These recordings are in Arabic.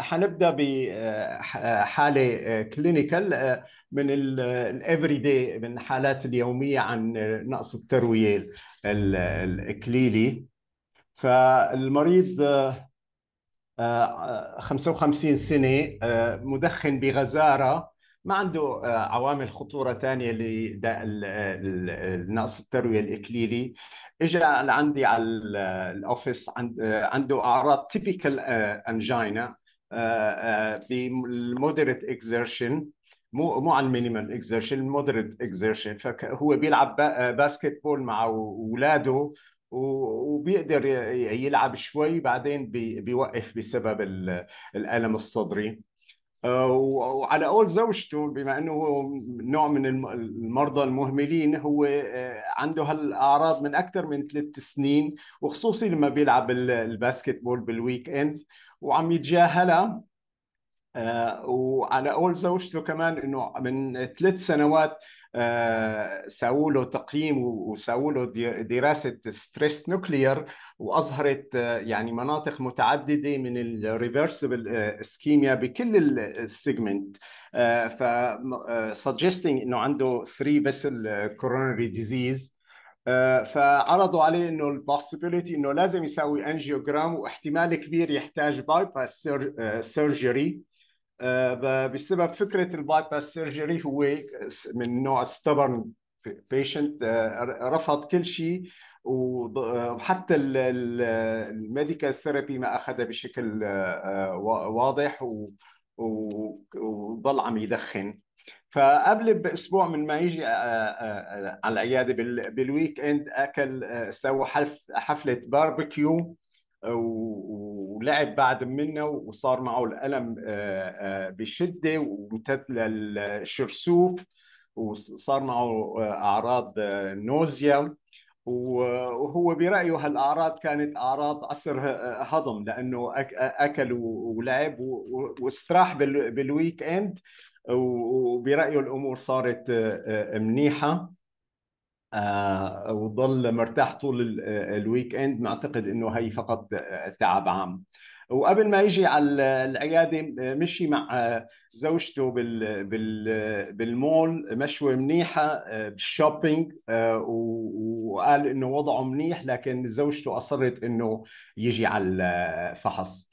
حنبدا بحاله آه، آه، كلينيكال آه، من الافري داي من الحالات اليوميه عن نقص الترويه الاكليلي فالمريض 55 سنه مدخن بغزاره ما عنده عوامل خطوره ثانيه لنقص الترويه الاكليلي اجى لعندي على الاوفيس عنده اعراض تيبيكال انجينا بالمودريت اكزيرشن مو مو على المينيمال اكزيرشن المودريت اكزيرشن فهو بيلعب باسكت بول مع اولاده وبيقدر يلعب شوي بعدين بيوقف بسبب الالم الصدري آه، وعلى قول زوجته بما انه نوع من المرضى المهملين هو آه، عنده هالاعراض من اكثر من ثلاث سنين وخصوصي لما بيلعب الباسكت بول بالويك اند وعم يتجاهلها آه، وعلى قول زوجته كمان انه من ثلاث سنوات آه، سووا له تقييم وسووا له دراسه ستريس نوكليير واظهرت آه، يعني مناطق متعدده من الريفرسبل اسكيميا بكل السيجمنت ف انه عنده 3 فيسل كورونري ديزيز فعرضوا عليه انه البوسيبيليتي انه لازم يسوي انجيوجرام واحتمال كبير يحتاج باي باس سيرجري بسبب فكره الباي باس سيرجري هو من نوع ستبرن بيشنت آه، رفض كل شيء آه، وحتى الميديكال ثيرابي ما اخذها بشكل آه، واضح وضل عم يدخن فقبل باسبوع من ما يجي آه، آه، آه، على العياده بالويك اند اكل سوى حفله باربيكيو ولعب بعد منا وصار معه الالم بشده وامتد للشرسوف وصار معه اعراض نوزيا وهو برايه هالاعراض كانت اعراض عسر هضم لانه اكل ولعب واستراح بالويك اند وبرايه الامور صارت آه، آه، منيحه آه، وظل مرتاح طول الويك اند معتقد انه هي فقط تعب عام وقبل ما يجي على العياده مشي مع زوجته بال بال بالمول مشوه منيحه بالشوبينج وقال انه وضعه منيح لكن زوجته اصرت انه يجي على الفحص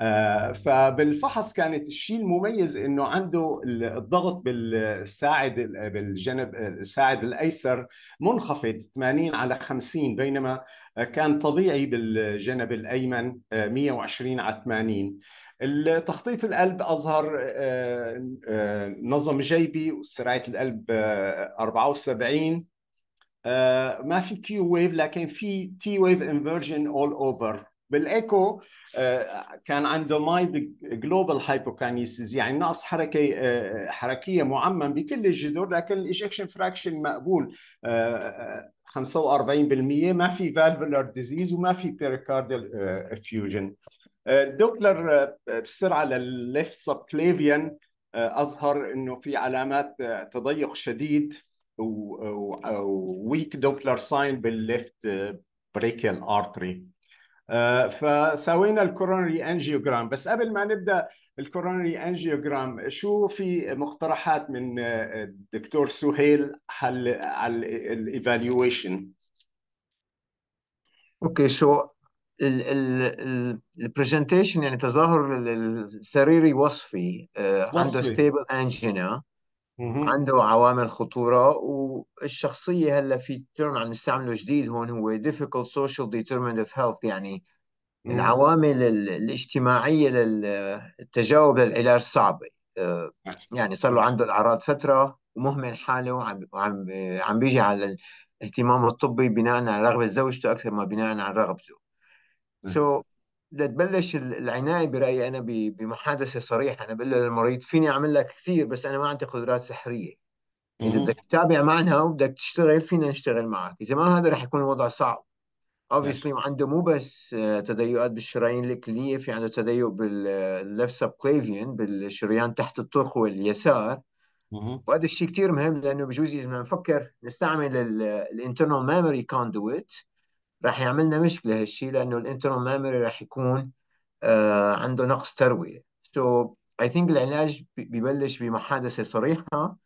آه، فبالفحص كانت الشيء المميز انه عنده الضغط بالساعد بالجنب الساعد الايسر منخفض 80 على 50 بينما كان طبيعي بالجنب الايمن 120 آه، على 80 التخطيط القلب اظهر آه، نظم جيبي وسرعه القلب 74 ما في كيو ويف لكن في تي ويف انفرجن اول اوفر بالايكو آه، كان عنده مايد جلوبال هايبوكانيسيس يعني نقص حركه آه، حركيه معمم بكل الجذور لكن الايجكشن فراكشن مقبول 45% آه، ما في فالفولار ديزيز وما في بيريكارديال افيوجن الدوبلر بسرعه للليف سبكليفيان اظهر انه في علامات تضيق شديد وويك دوبلر ساين بالليفت بريكال ارتري آه، فسوينا الكورونري انجيوغرام بس قبل ما نبدا الكورونري انجيوغرام شو في مقترحات من آه، الدكتور سهيل على الايفالويشن اوكي سو البرزنتيشن يعني تظاهر السريري آه، وصفي عنده ستيبل انجينا عنده عوامل خطورة والشخصية هلا في ترم عم نستعمله جديد هون هو difficult social determinant of health يعني العوامل الاجتماعية للتجاوب للعلاج صعبة آه، يعني صار له عنده الأعراض فترة ومهمل حاله وعم عم عم بيجي على الاهتمام الطبي بناء على رغبة زوجته أكثر ما بناء على رغبته. سو so لتبلش العنايه برايي انا بمحادثه صريحه انا بقول للمريض فيني اعمل لك كثير بس انا ما عندي قدرات سحريه اذا بدك تتابع معنا وبدك تشتغل فينا نشتغل معك اذا ما هذا رح يكون الوضع صعب اوبسلي عنده مو بس آه، تضيقات بالشرايين الكليه في عنده تضيق باللف سبكليفيان بالشريان تحت الطرقوه واليسار وهذا الشيء كثير مهم لانه بجوز اذا نفكر نستعمل الانترنال ميموري كوندويت راح يعملنا مشكله هالشيء لانه الانترون مامري راح يكون آه عنده نقص ترويه سو اي ثينك العلاج ببلش بمحادثه صريحه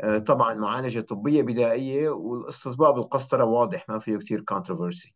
آه طبعا معالجه طبيه بدائيه والاستصباب بالقسطره واضح ما فيه كثير كونتروفرسي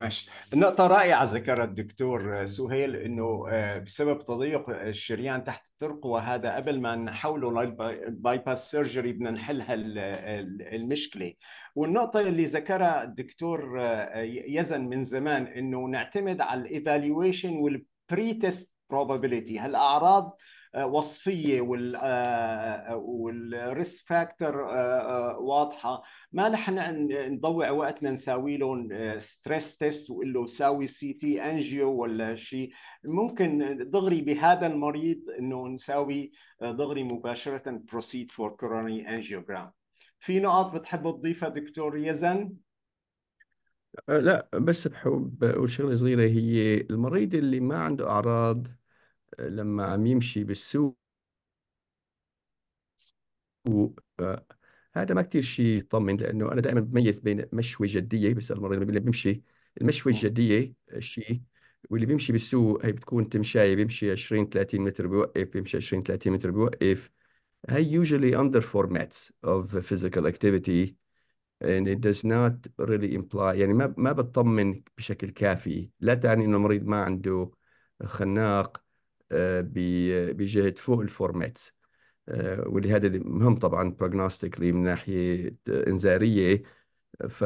ماشي نقطة رائعة ذكرها الدكتور سهيل انه آه، بسبب تضيق الشريان تحت الترقوة هذا قبل ما نحوله باي باس سيرجري بدنا نحل المشكلة والنقطة اللي ذكرها الدكتور آه، يزن من زمان انه نعتمد على الايفالويشن والبري تيست probability هالاعراض وصفيه وال آه، آه، والريسك فاكتور آه، واضحه ما رح نضوع وقتنا نساوي لهم ستريس تيست وقول له ساوي سي تي انجيو ولا شيء ممكن دغري بهذا المريض انه نساوي دغري مباشره بروسيد فور كوروني انجيوغرام في نقاط بتحب تضيفها دكتور يزن لا بس بحب اقول شغله صغيره هي المريض اللي ما عنده اعراض لما عم يمشي بالسوق آه، هذا ما كثير شيء يطمن لانه انا دائما بميز بين مشوي جديه بسال المريض اللي بيمشي المشوي الجديه شيء واللي بيمشي بالسوق هي بتكون تمشايه بيمشي 20 30 متر بيوقف بيمشي 20 30 متر بيوقف هي usually under formats of physical activity and it does not really imply يعني ما ما بتطمن بشكل كافي لا تعني انه المريض ما عنده خناق آه، بجهه فوق الفورمات آه، ولهذا مهم طبعا بروجنوستيكلي من ناحيه انذاريه ف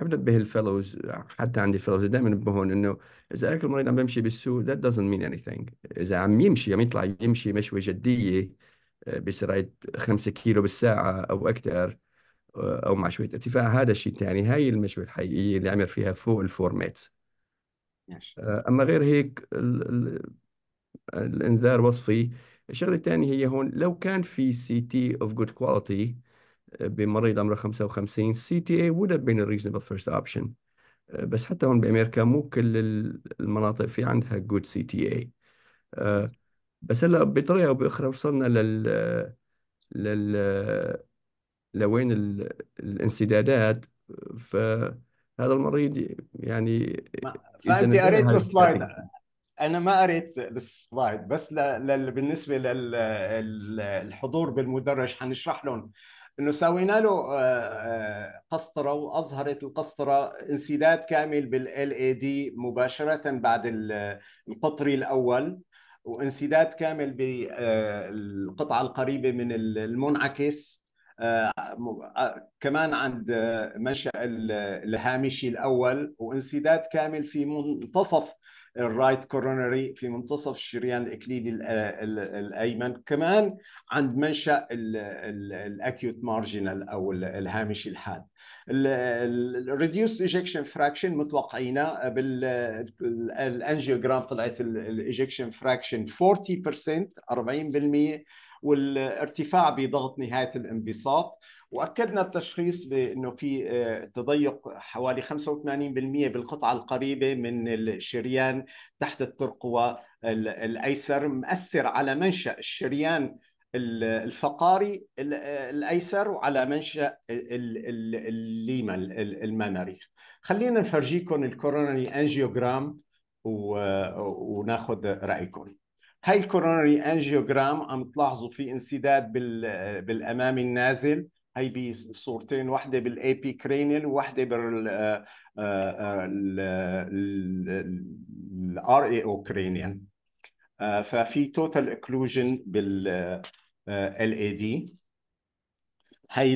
بنبه الفيلوز حتى عندي فيلوز دائما بهون انه اذا اكل المريض عم بيمشي بالسوق ذات دزنت مين اني anything اذا عم يمشي عم يطلع يمشي مشوه جديه آه، بسرعه 5 كيلو بالساعه او اكثر او مع شويه ارتفاع هذا الشيء ثاني هاي المشوه الحقيقيه اللي عمل فيها فوق الفورمات اما غير هيك الانذار وصفي الشغله الثانيه هي هون لو كان في سي تي اوف جود كواليتي بمريض عمره 55 سي تي اي وود هاف بين ريزونبل فيرست اوبشن بس حتى هون بامريكا مو كل المناطق في عندها جود سي تي اي بس هلا بطريقه او باخرى وصلنا لل آه، لل آه، لوين ال... الانسدادات فهذا المريض يعني فانت قريت السلايد انا ما قريت السلايد بس بالنسبه للحضور بالمدرج حنشرح لهم انه سوينا له آه، آه، قسطره واظهرت القسطره انسداد كامل بالال اي دي مباشره بعد القطري الاول وانسداد كامل بالقطعه آه، القريبه من المنعكس كمان عند منشا الهامشي الاول وانسداد كامل في منتصف الرايت كورونري في منتصف الشريان الاكليلي الايمن كمان عند منشا الاكيوت مارجنال او الهامش الحاد الريديوس ايجكشن فراكشن متوقعينه بالانجيوجرام طلعت الايجكشن فراكشن 40% 40% والارتفاع بضغط نهايه الانبساط واكدنا التشخيص بانه في آه، تضيق حوالي 85% بالقطعه القريبه من الشريان تحت الترقوه الايسر مأثر على منشا الشريان الفقاري آه، الايسر وعلى منشا الليمن المناري خلينا نفرجيكم الكورونري انجيوجرام وناخذ رايكم هاي الكورونري انجيوجرام عم تلاحظوا في انسداد بالامامي النازل هي بي الصورتين واحده بالاي بي كرينيال وواحده بال الار اي او كرينيال ففي توتال اكلوجن بال ال اي دي هي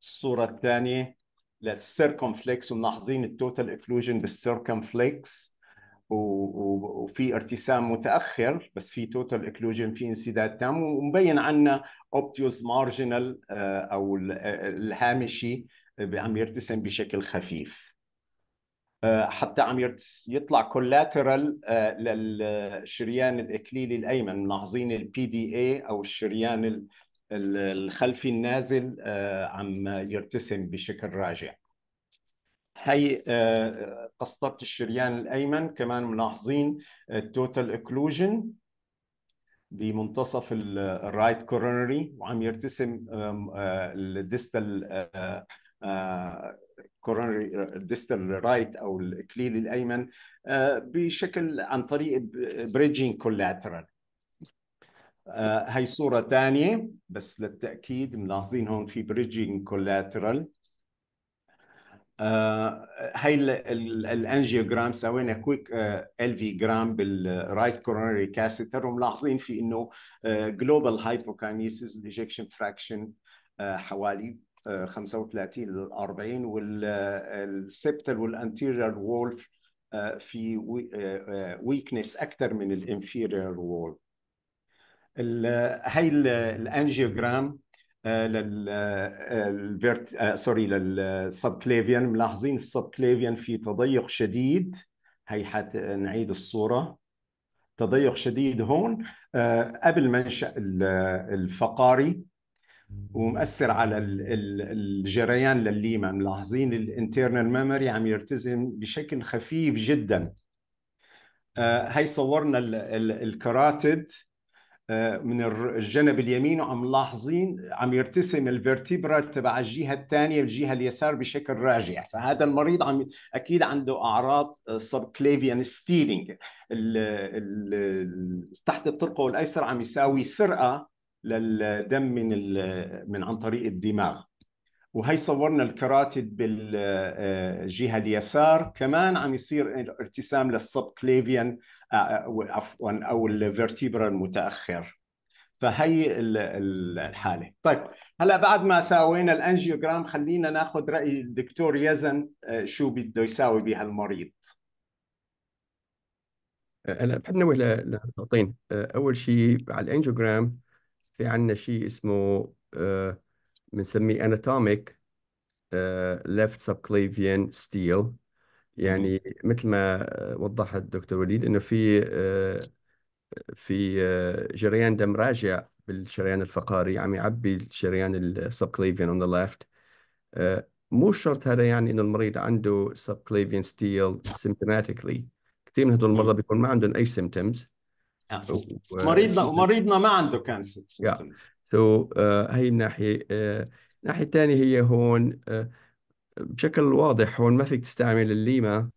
الصوره الثانيه للسيركمفلكس وملاحظين التوتال اكلوجن بالسيركمفلكس وفي ارتسام متاخر بس في توتال اكلوجن في انسداد تام ومبين عنا اوبتيوس آه، مارجنال او الهامشي عم يرتسم بشكل خفيف آه، حتى عم يطلع كولاترال آه، للشريان الاكليلي الايمن ملاحظين البي دي اي او الشريان الخلفي النازل عم يرتسم بشكل راجع هي قسطره آه، الشريان الايمن كمان ملاحظين التوتال اكلوجن بمنتصف الرايت آه، كورونري وعم يرتسم الديستال كورونري الديستال رايت او الاكليل الايمن آه، بشكل عن طريق بريدجين كولاترال هاي صورة ثانية بس للتأكيد ملاحظين هون في بريدجين كولاترال آه، هاي الانجيوغرام سوينا كويك ال في جرام بالرايت كورونري كاسيتر وملاحظين في انه جلوبال هايبوكاينيسيس ديجكشن فراكشن حوالي 35 ل 40 والسبتال والانتيريور وول في ويكنس آه، آه، اكثر من الانفيريور وول هاي الانجيوغرام للفيرت سوري للسبكليفيان ملاحظين السبكليفيان في تضيق شديد هي حت نعيد الصوره تضيق شديد هون آه، قبل منشا آه، الفقاري ومؤثر على الجريان لليما ملاحظين الانترنال ميموري عم يرتزم بشكل خفيف جدا آه، هي صورنا الكراتيد آه، من الجنب اليمين وعم لاحظين عم يرتسم الفرتيبرا تبع الجهه الثانيه الجهه اليسار بشكل راجع فهذا المريض عم اكيد عنده اعراض سبكليفيان ستيلينج تحت الطرقه الايسر عم يساوي سرقه للدم من من عن طريق الدماغ وهي صورنا الكراتيد بالجهه آه، اليسار كمان عم يصير ارتسام للسبكليفيان آه، آه، عفوا او الفيرتيبرا المتاخر فهي الحاله طيب هلا بعد ما ساوينا الانجيوغرام خلينا ناخذ راي الدكتور يزن آه، شو بده يساوي بهالمريض انا بحب نوه لنقطتين اول شيء على الانجيوغرام في عندنا شيء اسمه بنسميه اناتوميك ليفت سبكليفيان ستيل يعني مثل ما وضح الدكتور وليد انه في آه، في جريان آه، دم راجع بالشريان الفقاري عم يعبي الشريان السبكليفين on the left آه، مو شرط هذا يعني انه المريض عنده سبكليفين ستيل سيمتوماتيكلي نعم. كثير من هدول المرضى بيكون ما عندهم اي سيمتومز نعم. مريضنا مريضنا ما عنده كانسر سيمتومز سو هي الناحيه الناحيه الثانيه هي هون uh, بشكل واضح هون ما فيك تستعمل الليما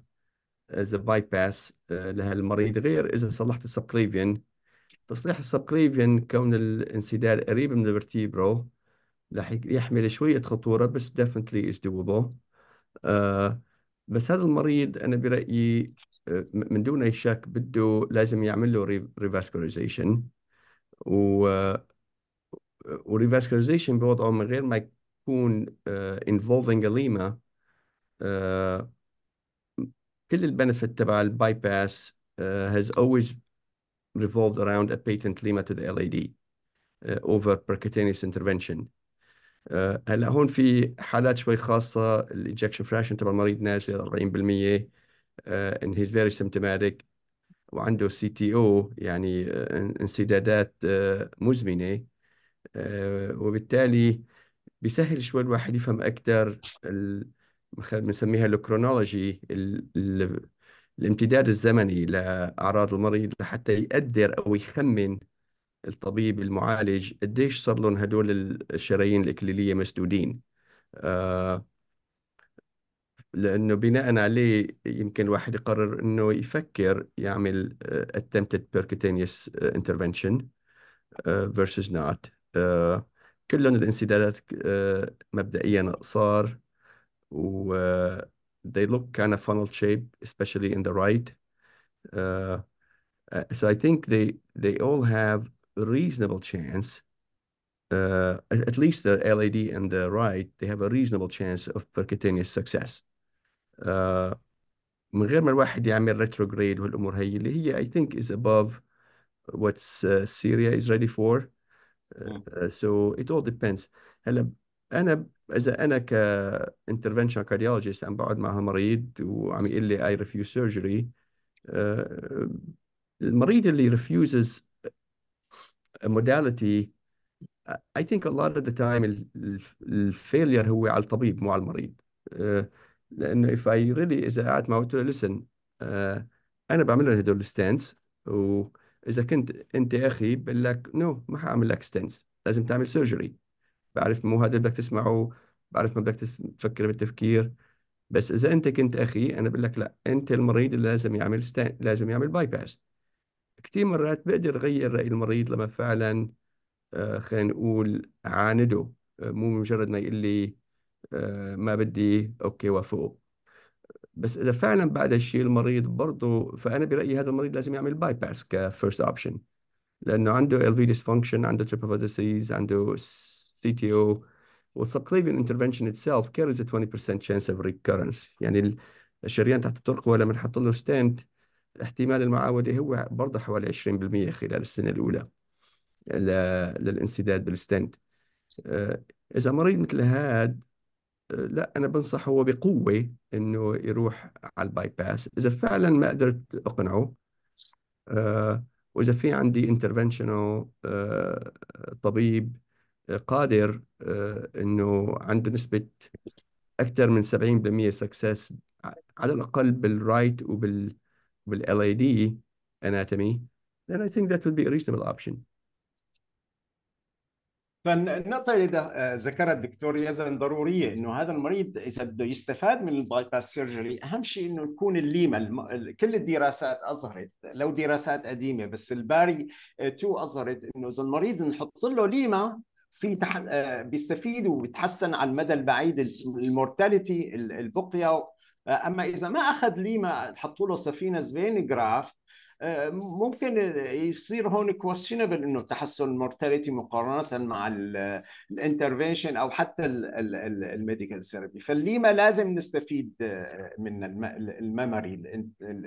از آه، باس لهالمريض طيب. غير اذا صلحت السبكليفيان تصليح السبكليفيان كون الانسداد قريب من الفرتيبرو رح يحمل شوية خطورة بس definitely is doable آه، بس هذا المريض أنا برأيي آه، من دون أي شك بده لازم يعمل له ريفاسكولاريزيشن و وريفاسكولاريزيشن بوضعه من غير ما تكون involving lima كل البنفيت تبع الباي باس has always revolved around a patent lima to the LAD uh, over percutaneous intervention. Uh, هلا هون في حالات شوي خاصة الانجكشن فراشن تبع المريض نازل 40% uh, and he's very symptomatic وعنده سي تي او يعني انسدادات مزمنة وبالتالي بيسهل شوي الواحد يفهم اكثر ال... بنسميها الكرونولوجي ال... ال... الامتداد الزمني لاعراض المريض لحتى يقدر او يخمن الطبيب المعالج قديش صار لهم هدول الشرايين الاكليليه مسدودين آه لانه بناء عليه يمكن الواحد يقرر انه يفكر يعمل آه، attempted percutaneous آه، intervention آه، versus not كل لون الانسدادات آه، مبدئيا أقصار و they look kind of funnel shape especially in the right uh, uh, so I think they they all have a reasonable chance uh, at, least the LAD and the right they have a reasonable chance of percutaneous success uh, من غير ما الواحد يعمل retrograde والأمور هي اللي هي I think is above what uh, Syria is ready for سو ات اول ديبيندز هلا انا اذا انا كانترفنشن كارديولوجيست عم بقعد مع مريض وعم يقول لي اي ريفيوز سيرجري المريض اللي ريفيوزز modality I think a lot of the time الفيلير هو على الطبيب مو على المريض uh, لانه if I really اذا قعدت معه قلت له listen uh, انا بعمل لهم هدول الستانس و اذا كنت انت اخي بقول لك نو no, ما حاعمل لك ستنس لازم تعمل سيرجري بعرف مو هذا اللي بدك تسمعه بعرف ما بدك تفكر بالتفكير بس اذا انت كنت اخي انا بقول لك لا انت المريض اللي لازم يعمل ستان... لازم يعمل باي باس كثير مرات بقدر اغير راي المريض لما فعلا آه، خلينا نقول عانده آه، مو مجرد ما يقول لي آه، ما بدي اوكي وافقه بس اذا فعلا بعد الشيء المريض برضه فانا برايي هذا المريض لازم يعمل باي باس كفيرست اوبشن لانه عنده ال في ديسفانكشن عنده اوف ديسيز عنده سي تي او والسبكليفين انترفنشن اتسيلف كيرز 20% chance of recurrence يعني الشريان تحت الترقوه لما نحط له ستنت احتمال المعاوده هو برضه حوالي 20% خلال السنه الاولى للانسداد بالستنت آه، اذا مريض مثل هذا لا انا بنصح هو بقوه انه يروح على الباي باس اذا فعلا ما قدرت اقنعه آه واذا في عندي انترفنشنال آه طبيب آه، قادر آه انه عنده نسبه اكثر من 70% سكسس على الاقل بالرايت وبال بالال اي دي اناتومي then I think that would be a reasonable option فالنقطة اللي آه، ذكرها الدكتور يزن ضرورية إنه هذا المريض إذا بده يستفاد من الباي باس سيرجري أهم شيء إنه يكون الليمة كل الدراسات أظهرت لو دراسات قديمة بس الباري 2 آه، أظهرت إنه إذا المريض نحط له ليمة في تح... آه، بيستفيد وبيتحسن على المدى البعيد المورتاليتي البقية أما إذا ما أخذ ليمة حطوا له سفينة زبين جرافت ممكن يصير هون كويشنبل انه تحسن المورتاليتي مقارنه مع الانترفنشن او حتى الميديكال ثيرابي فليما لازم نستفيد من الميموري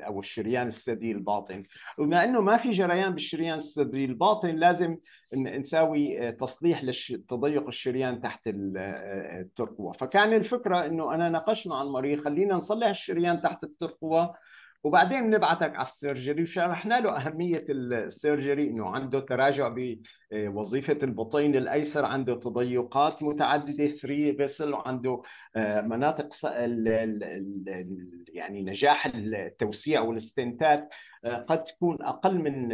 او الشريان الثدي الباطن وبما انه ما في جريان بالشريان الثدي الباطن لازم نساوي تصليح لتضيق الشريان تحت الترقوه فكان الفكره انه انا ناقشنا عن المريض خلينا نصلح الشريان تحت الترقوه وبعدين بنبعتك على السيرجري وشرحنا له اهميه السيرجري انه عنده تراجع بوظيفه البطين الايسر عنده تضيقات متعدده ثري فيسل وعنده آه، مناطق يعني نجاح التوسيع والاستنتات آه، قد تكون اقل من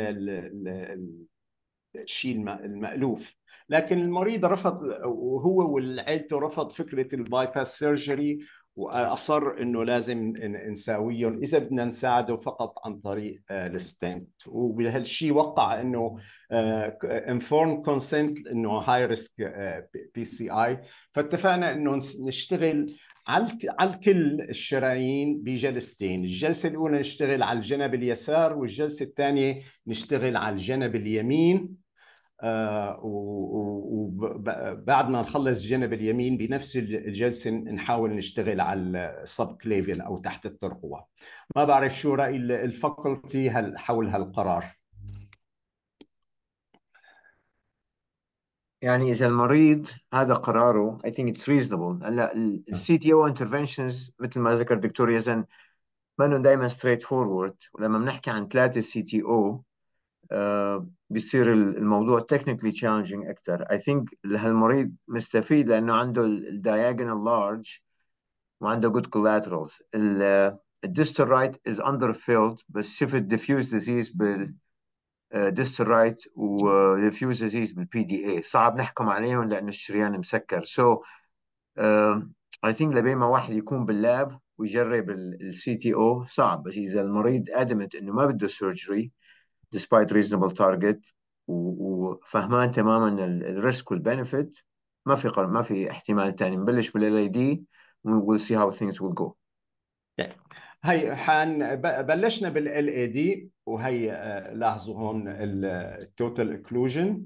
الشيء المالوف لكن المريض رفض وهو والعيلته رفض فكره الباي باس سيرجري واصر انه لازم نساويهم اذا بدنا نساعده فقط عن طريق آه، الستنت وبهالشيء وقع انه انفورم آه، كونسنت انه هاي ريسك بي سي اي فاتفقنا انه نشتغل على على كل الشرايين بجلستين الجلسة الأولى نشتغل على الجنب اليسار والجلسة الثانية نشتغل على الجنب اليمين آه، وبعد ما نخلص جنب اليمين بنفس الجلسة نحاول نشتغل على السب كليفين أو تحت الترقوة ما بعرف شو رأي الفاكولتي حول هالقرار يعني إذا المريض هذا قراره I think it's reasonable هلا السي تي او interventions مثل ما ذكر الدكتور يزن منهم دائما ستريت فورورد ولما بنحكي عن ثلاثة سي تي او بيصير الموضوع تكنيكلي تشالنجينج اكثر اي ثينك هالمريض مستفيد لانه عنده الدايجونال لارج وعنده جود collaterals الديستال رايت از اندر فيلد بس شفت ديفيوز ديزيز بال ديستال رايت وديفيوز ديزيز بالبي دي اي صعب نحكم عليهم لانه الشريان مسكر سو اي ثينك لبين ما واحد يكون باللاب ويجرب السي تي او صعب بس اذا المريض ادمت انه ما بده سيرجري despite reasonable target وفهمان تماما الريسك والبنفيت ما في ما في احتمال ثاني نبلش بالال اي دي ويل سي هاو ثينجز ويل جو هي حن بلشنا بالال اي دي وهي آه، لاحظوا هون التوتال اكلوجن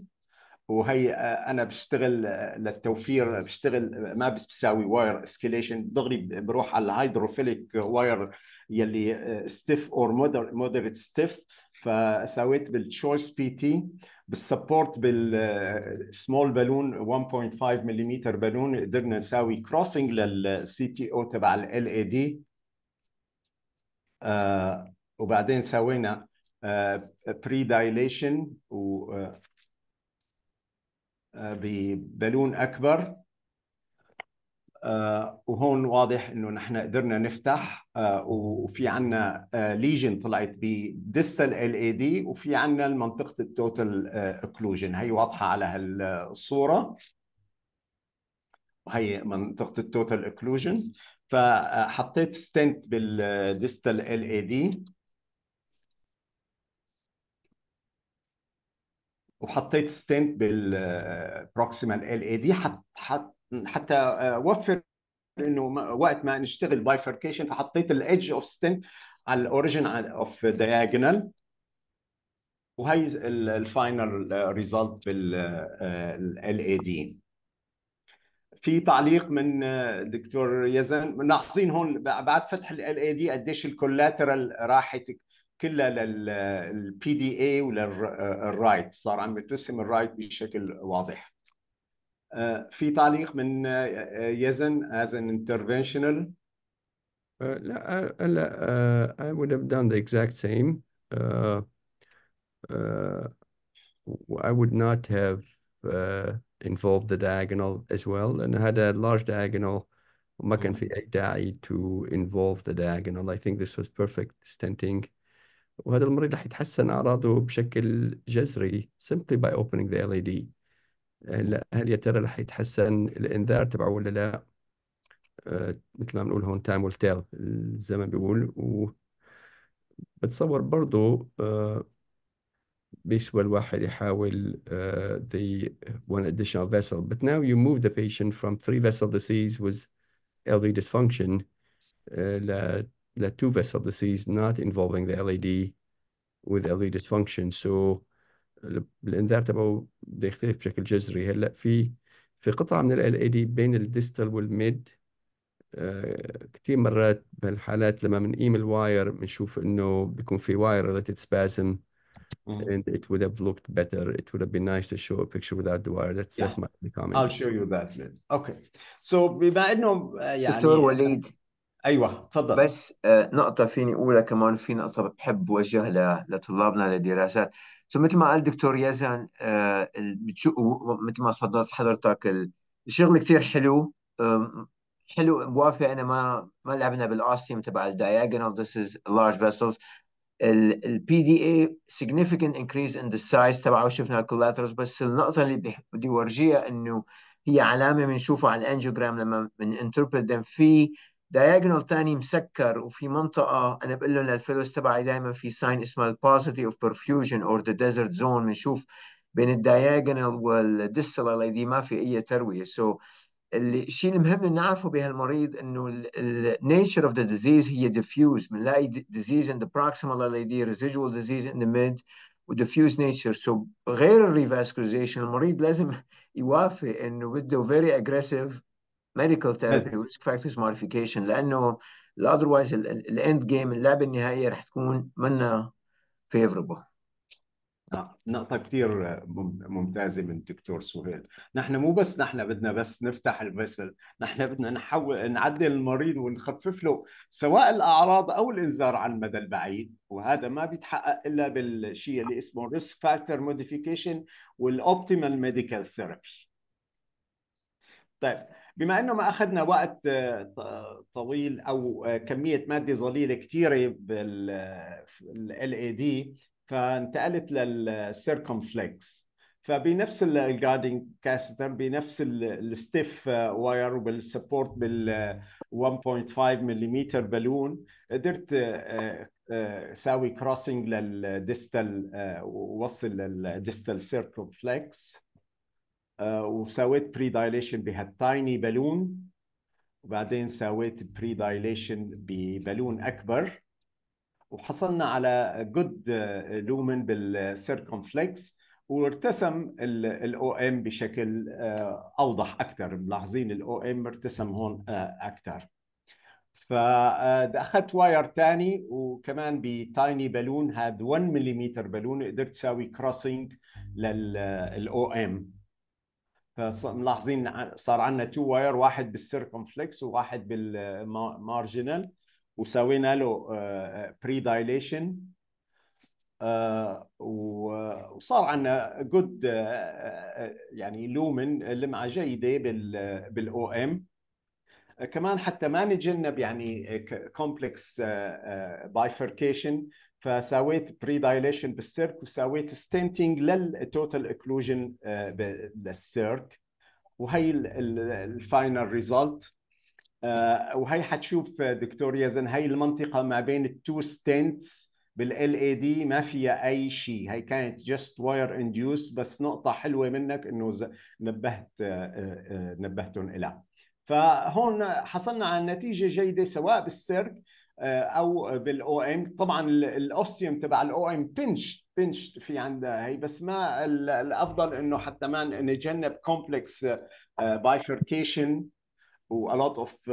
وهي آه، انا بشتغل آه، للتوفير بشتغل ما بساوي واير اسكيليشن دغري بروح على الهايدروفيليك واير يلي ستيف اور مودريت ستيف فسويت بالتشويس بي تي بالسبورت بالسمول بالون 1.5 ملم بالون قدرنا نساوي كروسنج للسي تي او تبع ال اي آه، دي وبعدين سوينا بري آه، دايليشن و آه، ببالون اكبر آه، وهون واضح انه نحن قدرنا نفتح آه، وفي عنا ليجن آه، طلعت بديستال ال اي دي وفي عنا المنطقة التوتال اكلوجن هي واضحه على هالصوره وهي منطقه التوتال اكلوجن فحطيت ستنت بالديستال ال اي دي وحطيت ستنت بالبروكسيمال ال اي دي حط حط حتى اوفر آه، انه وقت ما نشتغل بايفركيشن فحطيت الايدج اوف ستنت على الاوريجن اوف دايجونال وهي الفاينل ريزلت بال اي دي في تعليق من آه، دكتور يزن ملاحظين هون بعد فتح ال اي دي قديش الكولاترال راحت كلها للبي دي اي وللرايت صار عم بترسم الرايت بشكل واضح في تعليق من يزن as an interventional Uh, لا, لا uh, I would have done the exact same. Uh, uh, I would not have uh, involved the diagonal as well. And had a large diagonal. ما كان في أي داعي to involve the diagonal. I think this was perfect stenting. وهذا المريض راح يتحسن أعراضه بشكل جذري simply by opening the LED. هل يا ترى رح يتحسن الانذار تبعه ولا لا مثل ما بنقول هون تايم ويل تيل الزمن بيقول و بتصور برضه بيسوى الواحد يحاول the one additional vessel. But now you move the patient from three vessel disease with LD dysfunction uh, the two vessel disease not involving the LED with LV dysfunction. So الانذار تبعه بده يختلف بشكل جذري هلا في في قطعه من ال دي بين الديستال والميد آه كثير مرات بهالحالات لما بنقيم الواير بنشوف انه بيكون في واير ريليتد سباسم and it would have looked better. It would have been nice to show a picture without the wire. That's, yeah. that's my comment. I'll show you that. Then. Okay. So بما انه آه، يعني دكتور وليد ايوه تفضل بس آه، نقطة فيني أقولها كمان في نقطة بحب اوجهها لطلابنا للدراسات فمثل ما قال دكتور يزن آه مثل ما تفضلت حضرتك الشغل كثير حلو حلو موافق انا ما ما لعبنا بالاستيم تبع الدايجونال ذيس از لارج فيسلز البي دي اي significant انكريز ان ذا سايز تبعه شفنا الكولاترز بس النقطة اللي بدي ورجيها انه هي علامة بنشوفها على الانجيوجرام لما بننتربت في دايجونال تاني مسكر وفي منطقه انا بقول لهم للفلوس تبعي دائما في ساين اسمها البوزيتيف اوف برفيوجن اور ذا ديزرت زون بنشوف بين الدايجونال والديستال دي ما في اي ترويه سو so, الشيء المهم اللي نعرفه بهالمريض انه النيتشر اوف ذا ديزيز هي ديفيوز بنلاقي ديزيز ان ذا بروكسيمال اي دي ريزيجوال ديزيز ان ذا ميد وديفيوز نيتشر سو غير الريفاسكوليزيشن المريض لازم يوافق انه بده فيري اجريسيف ميديكال ثيرابي وريسك فاكتورز موديفيكيشن لانه الاذروايز الاند جيم اللعبه النهائيه رح تكون منا فيفربل آه، نقطة كثير ممتازة من دكتور سهيل، نحن مو بس نحن بدنا بس نفتح الفسل، نحن بدنا نحول نعدل المريض ونخفف له سواء الأعراض أو الإنذار على المدى البعيد، وهذا ما بيتحقق إلا بالشيء اللي اسمه ريسك فاكتور موديفيكيشن والأوبتيمال ميديكال ثيرابي. طيب بما انه ما اخذنا وقت آه، طويل او آه، كميه ماده ظليله كثيره بال ال اي دي فانتقلت للسيركمفلكس آه، فبنفس الجاردنج كاستر بنفس الستيف واير وبالسبورت بال 1.5 ملم بالون قدرت ساوي كروسنج للديستال ووصل للديستال سيركمفلكس آه، وسويت بري دايليشن بهالتايني بالون وبعدين سويت بري دايليشن ببالون اكبر وحصلنا على جود لومن بالسيركمفلكس وارتسم الاو ام بشكل آه، اوضح اكثر ملاحظين الاو ام ارتسم هون آه، اكثر فاخذت واير ثاني وكمان بتايني بالون هاد 1 ملم بالون قدرت اسوي كروسنج للاو ام فملاحظين صار عندنا تو واير واحد بالسيركمفلكس وواحد بالمارجنال وسوينا له بري آه، دايليشن آه، وصار عندنا جود آه، يعني لومن لمعه جيده بالاو ام كمان حتى ما نتجنب يعني كومبلكس بايفركيشن فسويت بري دايليشن بالسيرك وسويت ستنتنج للتوتال اكلوجن للسيرك وهي الفاينل ريزلت آه، وهي حتشوف آه، دكتور يزن هي المنطقه ما بين التو ستنتس بالال اي دي ما فيها اي شيء هي كانت جاست واير انديوس بس نقطه حلوه منك انه نبهت آه، نبهتهم لها فهون حصلنا على نتيجه جيده سواء بالسيرك آه، او بالاو ام طبعا الاوستيوم تبع الاو ام بنش بنش في عندها هي بس ما الافضل انه حتى ما نتجنب كومبلكس بايفركيشن و a lot of uh, uh,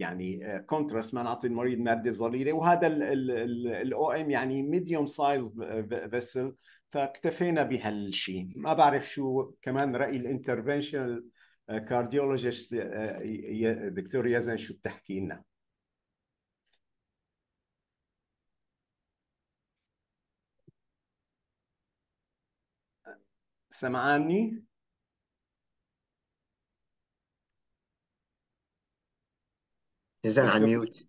يعني كونتراست ما نعطي المريض ماده ظليله وهذا الاو ام يعني ميديوم سايز فيسل فاكتفينا بهالشيء ما بعرف شو كمان راي الانترفنشنال كارديولوجيست دكتور يزن شو بتحكي لنا سمعاني نزل على ميوت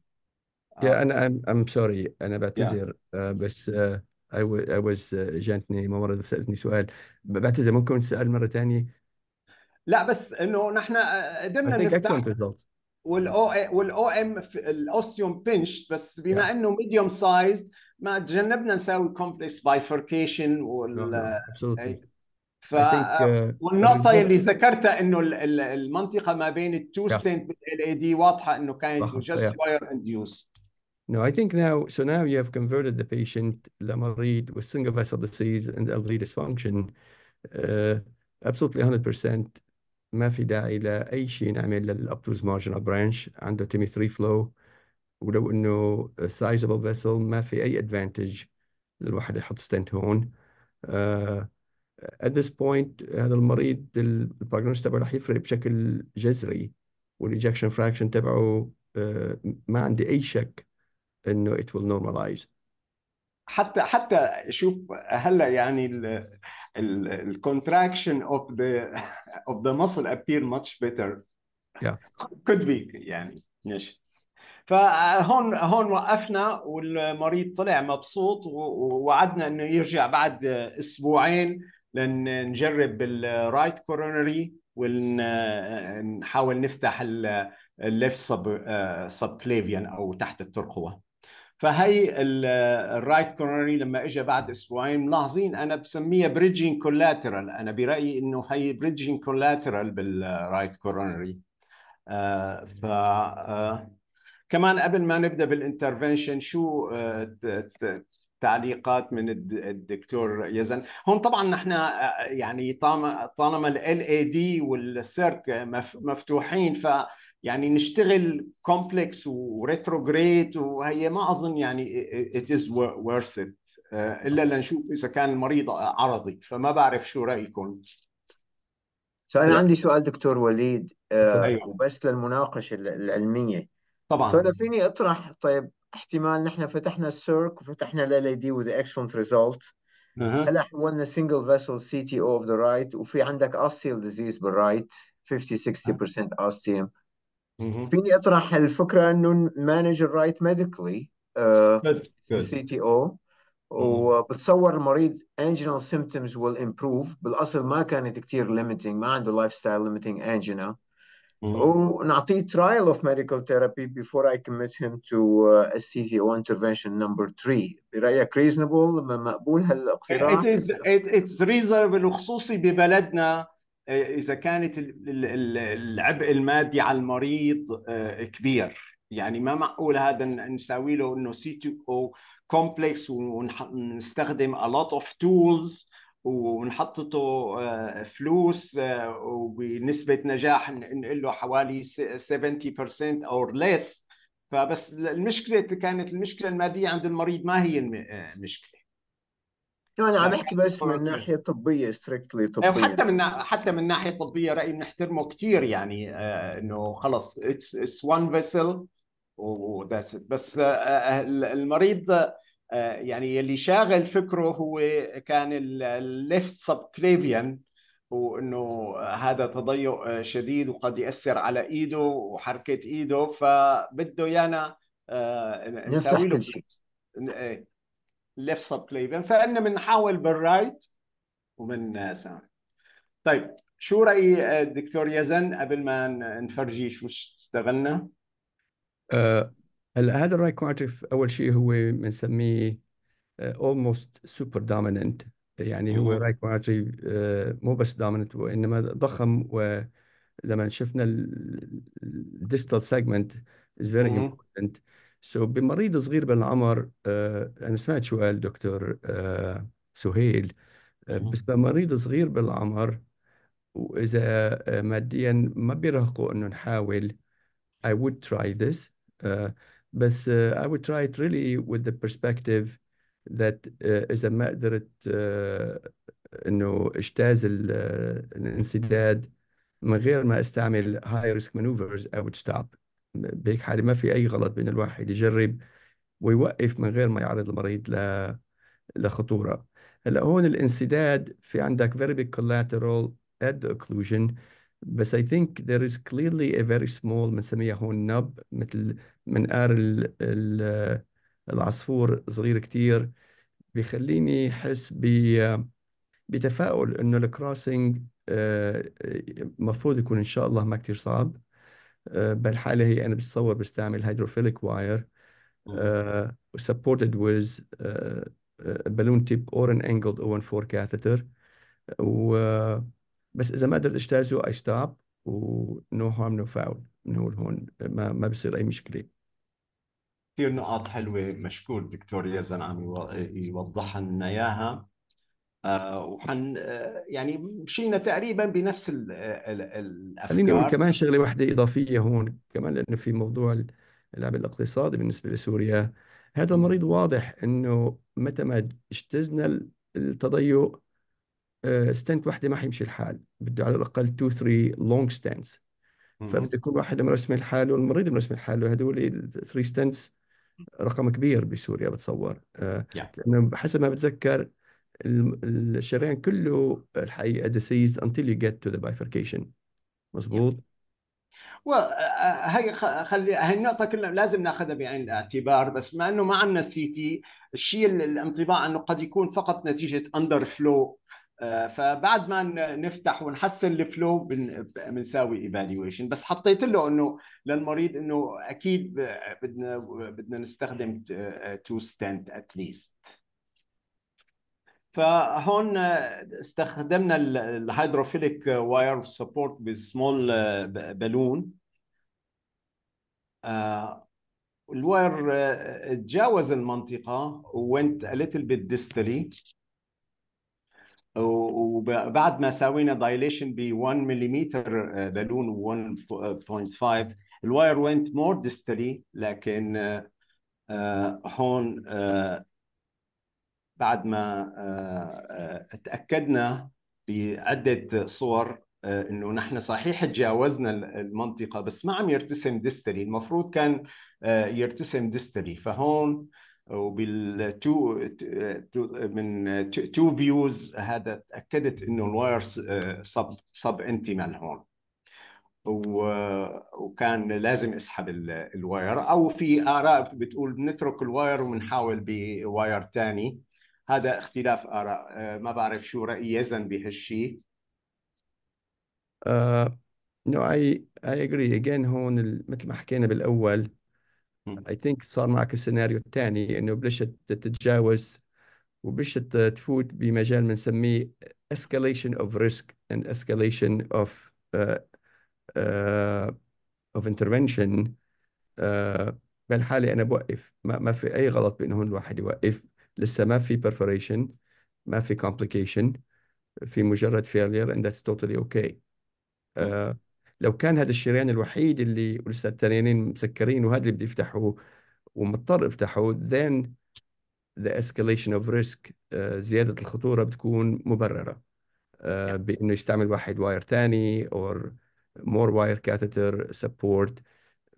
Yeah, انا I'm ام sorry أنا بعتذر آه، بس اي آه، I واز I was آه، جاتني ممرضة سألتني سؤال بعتذر ممكن تسال مرة ثانية لا بس انه نحن آه، قدرنا نفتح والاو والاو ام الاوستيوم بنش بس yeah بما انه ميديوم سايز ما تجنبنا نساوي كومبلكس بايفركيشن no no ف والنقطة اللي ذكرتها انه المنطقة ما بين التو ستنت بال اي دي واضحة انه كانت just yeah. wire No, I think now, so now you have converted the patient لمريض with single vessel disease and elderly dysfunction uh, absolutely 100% ما في داعي لأي شيء نعمل للأبتوز marginal branch عنده تيمي 3 flow ولو إنه sizable vessel ما في أي advantage للواحد يحط stent هون at this point هذا المريض البروجنوز تبعه رح يفرق بشكل جذري والريجكشن فراكشن تبعه آه، ما عندي اي شك انه it will normalize حتى حتى شوف هلا يعني الكونتراكشن اوف ذا اوف ذا muscle appear much better yeah. could be يعني ماشي فهون هون وقفنا والمريض طلع مبسوط ووعدنا انه يرجع بعد اسبوعين نجرب الرايت كورونري ونحاول آه، نفتح آه، الليفت سب آه، سب كليفيان او تحت الترقوه فهي الرايت كورونري لما اجى بعد اسبوعين ملاحظين انا بسميها بريدجين كولاترال انا برايي انه هي بريدجين كولاترال بالرايت كورونري ف كمان قبل ما نبدا بالانترفنشن شو تعليقات من الدكتور يزن هون طبعا نحن يعني طالما ال اي دي والسيرك مفتوحين ف يعني نشتغل كومبلكس وريتروجريد وهي ما اظن يعني ات از worth الا لنشوف اذا كان المريض عرضي فما بعرف شو رايكم سؤال عندي سؤال دكتور وليد أيوة. وبس للمناقشه العلميه طبعا فانا فيني اطرح طيب احتمال نحن فتحنا السيرك وفتحنا ال ال دي the excellent ريزلت هلا حولنا سنجل فيسل سي تي او اوف ذا رايت وفي عندك اوستيال ديزيز بالرايت 50 60% اوستيوم فيني اطرح الفكره انه مانج الرايت ميديكلي سي تي او وبتصور المريض انجينال سيمتومز ويل امبروف بالاصل ما كانت كثير ليمتنج ما عنده لايف ستايل ليمتنج انجينا ونعطيه ترايل اوف ميديكال ثيرابي بيفور اي كوميت هيم تو السي سي او انترفنشن نمبر 3 برأيك ريزونبل مقبول هالاقتراح؟ it is, it's reasonable وخصوصي ببلدنا آه، إذا كانت العبء المادي على المريض آه، كبير يعني ما معقول هذا نساوي له انه سي تي او كومبلكس ونستخدم a lot of tools ونحطته آه، فلوس آه، وبنسبة نجاح نقول له حوالي 70% أو less فبس المشكلة كانت المشكلة المادية عند المريض ما هي المشكلة آه، أنا عم أحكي بس من ناحية طبية ستريكتلي إيه، طبية حتى من حتى من ناحية طبية رأيي بنحترمه كثير يعني إنه خلص اتس one وان فيسل وذاتس بس المريض آه، يعني اللي شاغل فكره هو كان الليفت سبكليفيان وانه هذا تضيق آه، شديد وقد ياثر على ايده وحركه ايده فبده يانا آه، نسوي له إيه، ليفت سبكليفيان فقلنا بنحاول بالرايت ومن سامع طيب شو راي الدكتور يزن قبل ما نفرجي شو اشتغلنا؟ هلا هذا الرايت كوانتيف اول شيء هو بنسميه اولموست سوبر دوميننت يعني هو رايت كوانتيف آه، مو بس دوميننت وانما ضخم و لما شفنا الديستال سيجمنت از فيري امبورتنت سو بمريض صغير بالعمر آه، انا سمعت شو قال دكتور آه، سهيل بس بمريض صغير بالعمر واذا ماديا ما بيرهقوا انه نحاول I would try this uh, بس uh, I would try it really with the perspective that uh, إذا ما قدرت uh, إنه اجتاز الانسداد من غير ما استعمل high risk maneuvers I would stop بهيك حالة ما في أي غلط بين الواحد يجرب ويوقف من غير ما يعرض المريض ل... لخطورة هلا هون الانسداد في عندك very big collateral at the occlusion بس I think there is clearly a very small بنسميها هون نب مثل منقار العصفور صغير كتير بيخليني أحس بتفاؤل إنه الكروسنج المفروض آه، يكون إن شاء الله ما كتير صعب آه، بالحالة هي أنا بتصور بستعمل هيدروفيليك آه، واير supported with بالون a balloon tip or an angled 014 catheter و بس اذا ما قدرت اجتازه اي ستوب ونو هارم نو فاول بنقول هون ما ما بصير اي مشكله كثير نقاط حلوه مشكور دكتور يزن عم يوضح لنا اياها آه، وحن آه، يعني مشينا تقريبا بنفس ال الافكار خليني اقول كمان شغله واحده اضافيه هون كمان لانه في موضوع اللعب الاقتصادي بالنسبه لسوريا هذا المريض واضح انه متى ما اجتزنا التضيق آه، ستنت واحده ما حيمشي الحال بده على الاقل 2 3 لونج ستانس فبده يكون واحد مرسم لحاله المريض مرسم لحاله هدول الثري ستانس رقم كبير بسوريا بتصور آه، لانه حسب ما بتذكر الشريان كله الحقيقه ديسيز until you get to the bifurcation مضبوط وهي آه، خلي هي النقطة كلها لازم ناخذها بعين الاعتبار بس بما انه ما عندنا سي تي الشيء الانطباع انه قد يكون فقط نتيجة اندر فلو آه، فبعد ما نفتح ونحسن الفلو بنساوي ايفالويشن بس حطيت له انه للمريض انه اكيد بدنا بدنا نستخدم تو ستنت اتليست فهون آه، استخدمنا الهيدروفيليك واير سبورت بسمول بالون الواير تجاوز المنطقه وانت ا ليتل بيت ديستري وبعد ما سوينا دايليشن ب 1 ملم بالون 1.5 الواير وينت مور ديستري لكن آه، آه، هون آه، بعد ما تاكدنا بعده صور انه نحن صحيح تجاوزنا المنطقه بس ما عم يرتسم ديستري المفروض كان يرتسم ديستري فهون وبال من تو فيوز هذا تاكدت انه الواير صب سب انتمال هون وكان لازم اسحب الواير او في اراء بتقول بنترك الواير وبنحاول بواير ثاني هذا اختلاف اراء آه، ما بعرف شو راي يزن بهالشيء uh, آه، no I I agree again هون مثل ما حكينا بالاول اي ثينك صار معك السيناريو الثاني انه بلشت تتجاوز وبلشت تفوت بمجال بنسميه escalation of risk and escalation of uh, uh, of intervention uh, بالحالة أنا بوقف ما, ما في أي غلط بأنه هون الواحد يوقف لسه ما في perforation ما في complication في مجرد failure and that's totally okay uh, لو كان هذا الشريان الوحيد اللي ولسه التانيين مسكرين وهذا اللي بده افتحه ومضطر افتحه then the escalation of risk آه، زيادة الخطورة بتكون مبررة آه، بانه يستعمل واحد واير ثاني اور مور واير catheter سبورت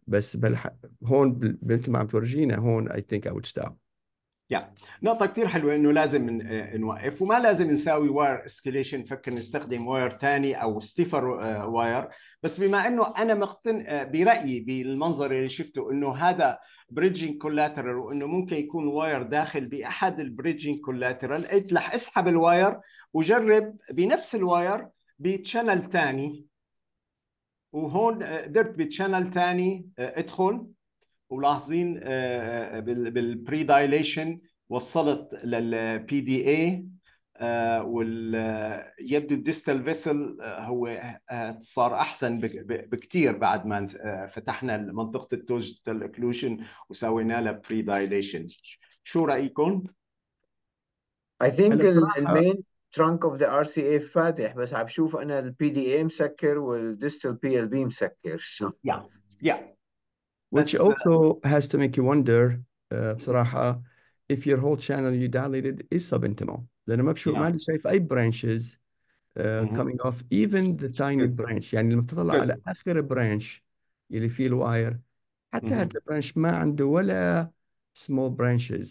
بس بل هون مثل ما عم تورجينا هون اي ثينك I would stop يا نقطة كثير حلوة انه لازم آه، نوقف وما لازم نساوي واير اسكيليشن نفكر نستخدم واير ثاني او ستيفر واير آه، بس بما انه انا مقتن آه، برأيي بالمنظر اللي شفته انه هذا بريدجينج كولاترال وانه ممكن يكون واير داخل باحد البريدجينج كولاترال قلت رح اسحب الواير وجرب بنفس الواير بتشانل ثاني وهون قدرت بتشانل ثاني ادخل ولاحظين آه، آه، آه، بالبري دايليشن وصلت للبي دي اي وال يبدو الديستال فيسل هو صار احسن بكثير بعد ما فتحنا منطقه التوجتال اكلوجن وسوينا لها بري دايليشن شو رايكم؟ I think the main trunk of the RCA فاتح بس عم بشوف انا البي دي اي مسكر والديستال بي ال بي مسكر Yeah, yeah. which That's, uh, also has to make you wonder uh, if your whole channel you dilated is subintimal I'm not sure. yeah. ما if اي branches uh, mm -hmm. coming off even the tiny Good. branch يعني لما بتطلع Good. على اخر branch اللي فيه الواير حتى mm -hmm. branch البرانش ما عنده ولا small branches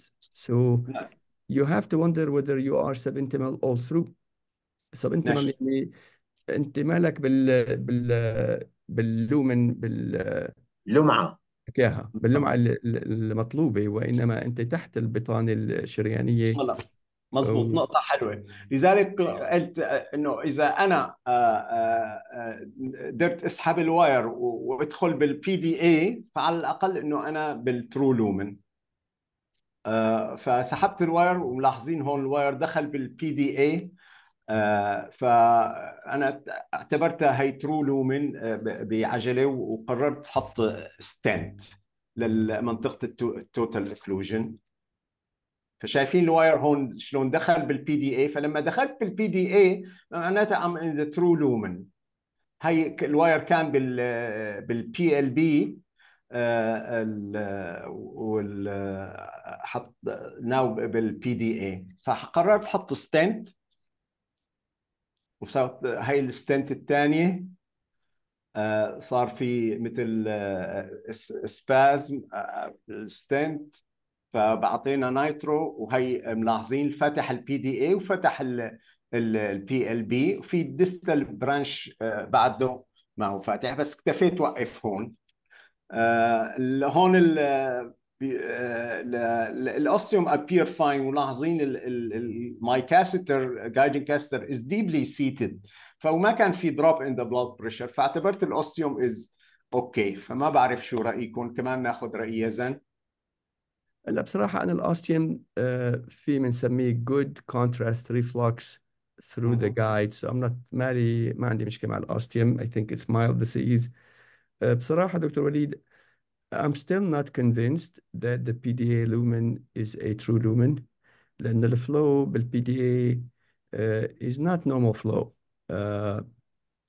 so no. you have to wonder whether you are subintimal all through subintimal no. يعني انت مالك بال بال باللومن بال اياها باللمعه نعم. المطلوبه وانما انت تحت البطانه الشريانيه خلاص مضبوط نقطة حلوة لذلك قلت انه اذا انا قدرت آه، آه، اسحب الواير وادخل بالبي دي اي فعلى الاقل انه انا بالترو لومن آه، فسحبت الواير وملاحظين هون الواير دخل بالبي دي اي آه، فانا اعتبرتها هي ترو لومن آه، بعجله وقررت احط ستنت لمنطقه التوتال اكلوجن فشايفين الواير هون شلون دخل بالبي دي اي فلما دخلت بالبي دي اي معناتها ام ان ذا ترو لومن هي الواير كان بال بالبي آه، ال بي وال حط ناو بالبي دي اي فقررت احط ستنت وصارت هاي الستنت الثانيه آه، صار في مثل آه، سبازم الستنت آه، فبعطينا نايترو وهي ملاحظين فتح البي دي اي وفتح البي ال بي وفي ديستال برانش بعده ما هو فاتح بس اكتفيت وقف هون هون آه، الاوستيوم appear fine ولاحظين الماي كاسيتر جايدنج كاستر از ديبلي سيتد فما كان في دروب ان ذا بلاد بريشر فاعتبرت الاوستيوم از اوكي فما بعرف شو رايكم كمان ناخذ راي يزن هلا بصراحه انا الاوستيوم آه، في بنسميه جود كونتراست ريفلوكس through the guide so I'm not مالي ما عندي مشكله مع الاوستيوم I think it's mild disease آه، بصراحه دكتور وليد I'm still not convinced that the PDA lumen is a true lumen. لأن flow, بالPDA uh, eh, is not normal flow. Uh,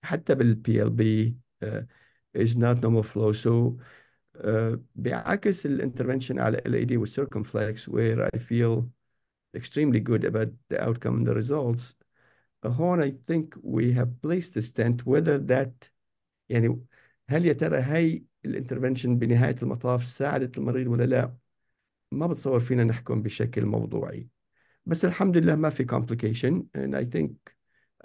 حتى بالPLB uh, is not normal flow. So uh, بعكس الانترفنشن على LED circumflex where I feel extremely good about the outcome and the results, هون I think we have placed a stent whether that يعني هل يا ترى هي الانترفنشن بنهاية المطاف ساعدت المريض ولا لا ما بتصور فينا نحكم بشكل موضوعي بس الحمد لله ما في complication and I think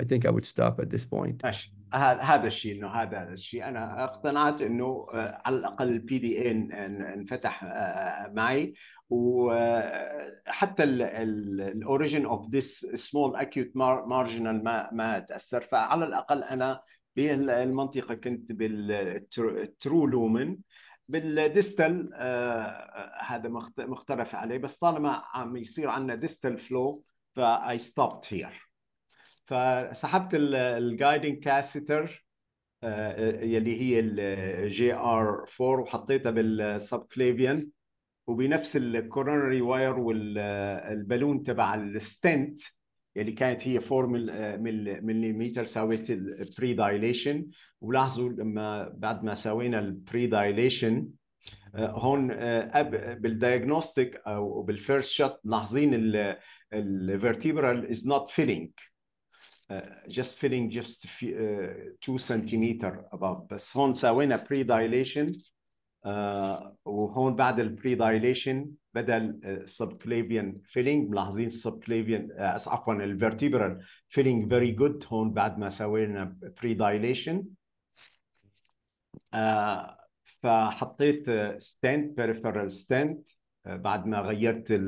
I think I would stop at this point. ماشي هذا الشيء انه هذا الشيء انا اقتنعت انه آه، على الاقل البي دي ان انفتح آه، معي وحتى الاوريجن اوف ذس سمول اكيوت مارجنال ما ما تاثر فعلى الاقل انا بالمنطقه كنت بالترو لومن بالديستل آه هذا مختلف عليه بس طالما عم يصير عندنا ديستل فلو فاي ستوبت هير فسحبت الجايدنج كاسيتر آه، يلي هي الجي ار 4 وحطيتها بالسبكليفيان وبنفس الكورونري واير والبالون تبع الستنت اللي يعني كانت هي 4 مليمتر سويت البري دايليشن ولاحظوا لما بعد ما سوينا البري دايليشن آه، هون آه، بالدايجنوستيك او بالفيرست شوت ملاحظين الفيرتيبرال از نوت فيلينج جست فيلينج جست 2 سنتيمتر above بس هون سوينا بري دايليشن آه، وهون بعد البري دايليشن بدا السبكليفيان فيلينج ملاحظين السبكليفيان آه، عفوا الفيرتيبرال فيلينج فيري جود هون بعد ما سوينا بري دايليشن آه، فحطيت ستنت بيريفيرال ستنت بعد ما غيرت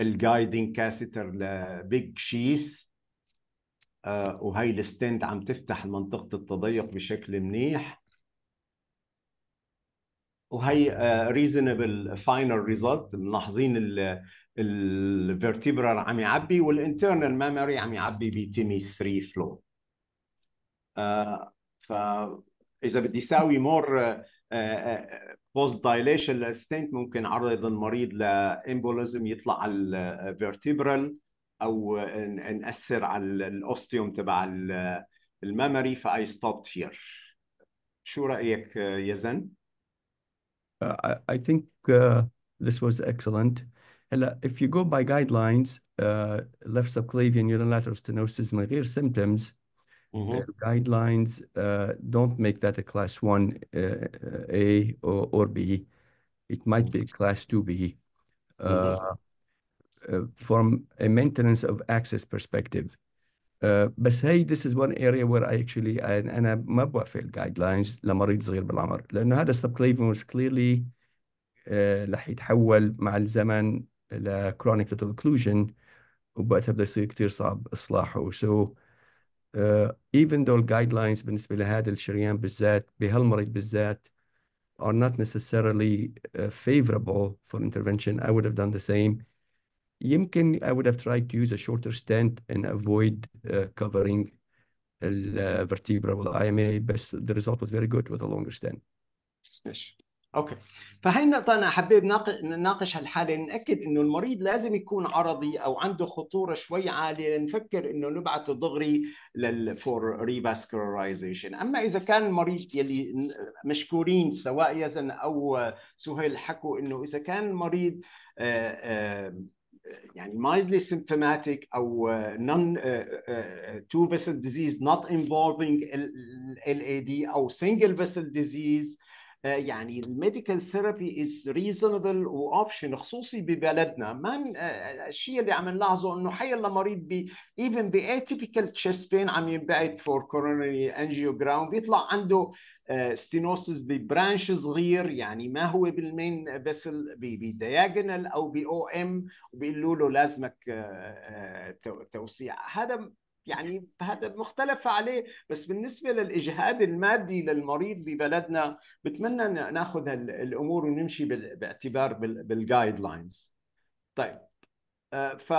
الجايدنج كاسيتر لبيج شيس وهي الستنت عم تفتح منطقه التضيق بشكل منيح وهي ريزونبل فاينل ريزلت ملاحظين الفيرتيبرال عم يعبي والانترنال ميموري عم يعبي ب 3 فلو اذا بدي ساوي مور بوست دايليشن للستنت ممكن عرض المريض لامبوليزم يطلع على الفيرتيبرال آه, او ناثر على الاوستيوم تبع الميموري فاي ستوب هير شو رايك آه, يزن؟ Uh, I, I think uh, this was excellent. Uh, if you go by guidelines uh, left subclavian unilateral stenosis my غير symptoms mm -hmm. uh, guidelines uh, don't make that a class 1 A or, or, B it might be mm-hmm. class 2B mm -hmm. from a maintenance of access perspective بس هي this is one area where I actually أنا ما بوافق الجايدلاينز لمريض صغير بالعمر لأنه هذا was clearly رح يتحول مع الزمن ل chronic total occlusion وبوقتها بده يصير كثير صعب إصلاحه so even though guidelines بالنسبة لهذا الشريان بالذات بهالمريض بالذات are not necessarily uh, favorable for intervention I would have done the same يمكن I would have tried to use a shorter stent and avoid uh, covering the uh, vertebra with IMA بس the result was very good with a longer stent. اوكي فهي النقطة أنا حبيت نناقش هالحالة نأكد إنه المريض لازم يكون عرضي أو عنده خطورة شوي عالية لنفكر إنه نبعثه دغري لل فور revascularization أما إذا كان المريض يلي مشكورين سواء يزن أو سهيل حكوا إنه إذا كان المريض آآ آه، آآ آه، يعني mildly symptomatic او non two vessel disease not involving LAD او single vessel disease يعني الميديكال ثيرابي از ريزونبل واوبشن خصوصي ببلدنا uh, الشيء اللي عم نلاحظه انه الله مريض ب ايفن atypical chest pain عم ينبعد for coronary angiogram بيطلع عنده ستينوسس آه، ببرانش صغير يعني ما هو بالمين فيسل بدياجونال او بي او ام وبيقولوا له لازمك آه، آه، توسيع هذا يعني هذا مختلف عليه بس بالنسبة للإجهاد المادي للمريض ببلدنا بتمنى ناخذ الأمور ونمشي باعتبار بالجايد لاينز طيب ف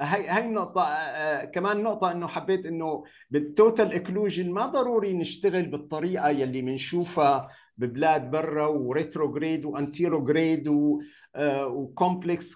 هي هي النقطة آه، آه، كمان نقطة انه حبيت انه بالتوتال اكلوجن ما ضروري نشتغل بالطريقة يلي بنشوفها ببلاد برا وريتروجريد وانتيروجريد وكومبلكس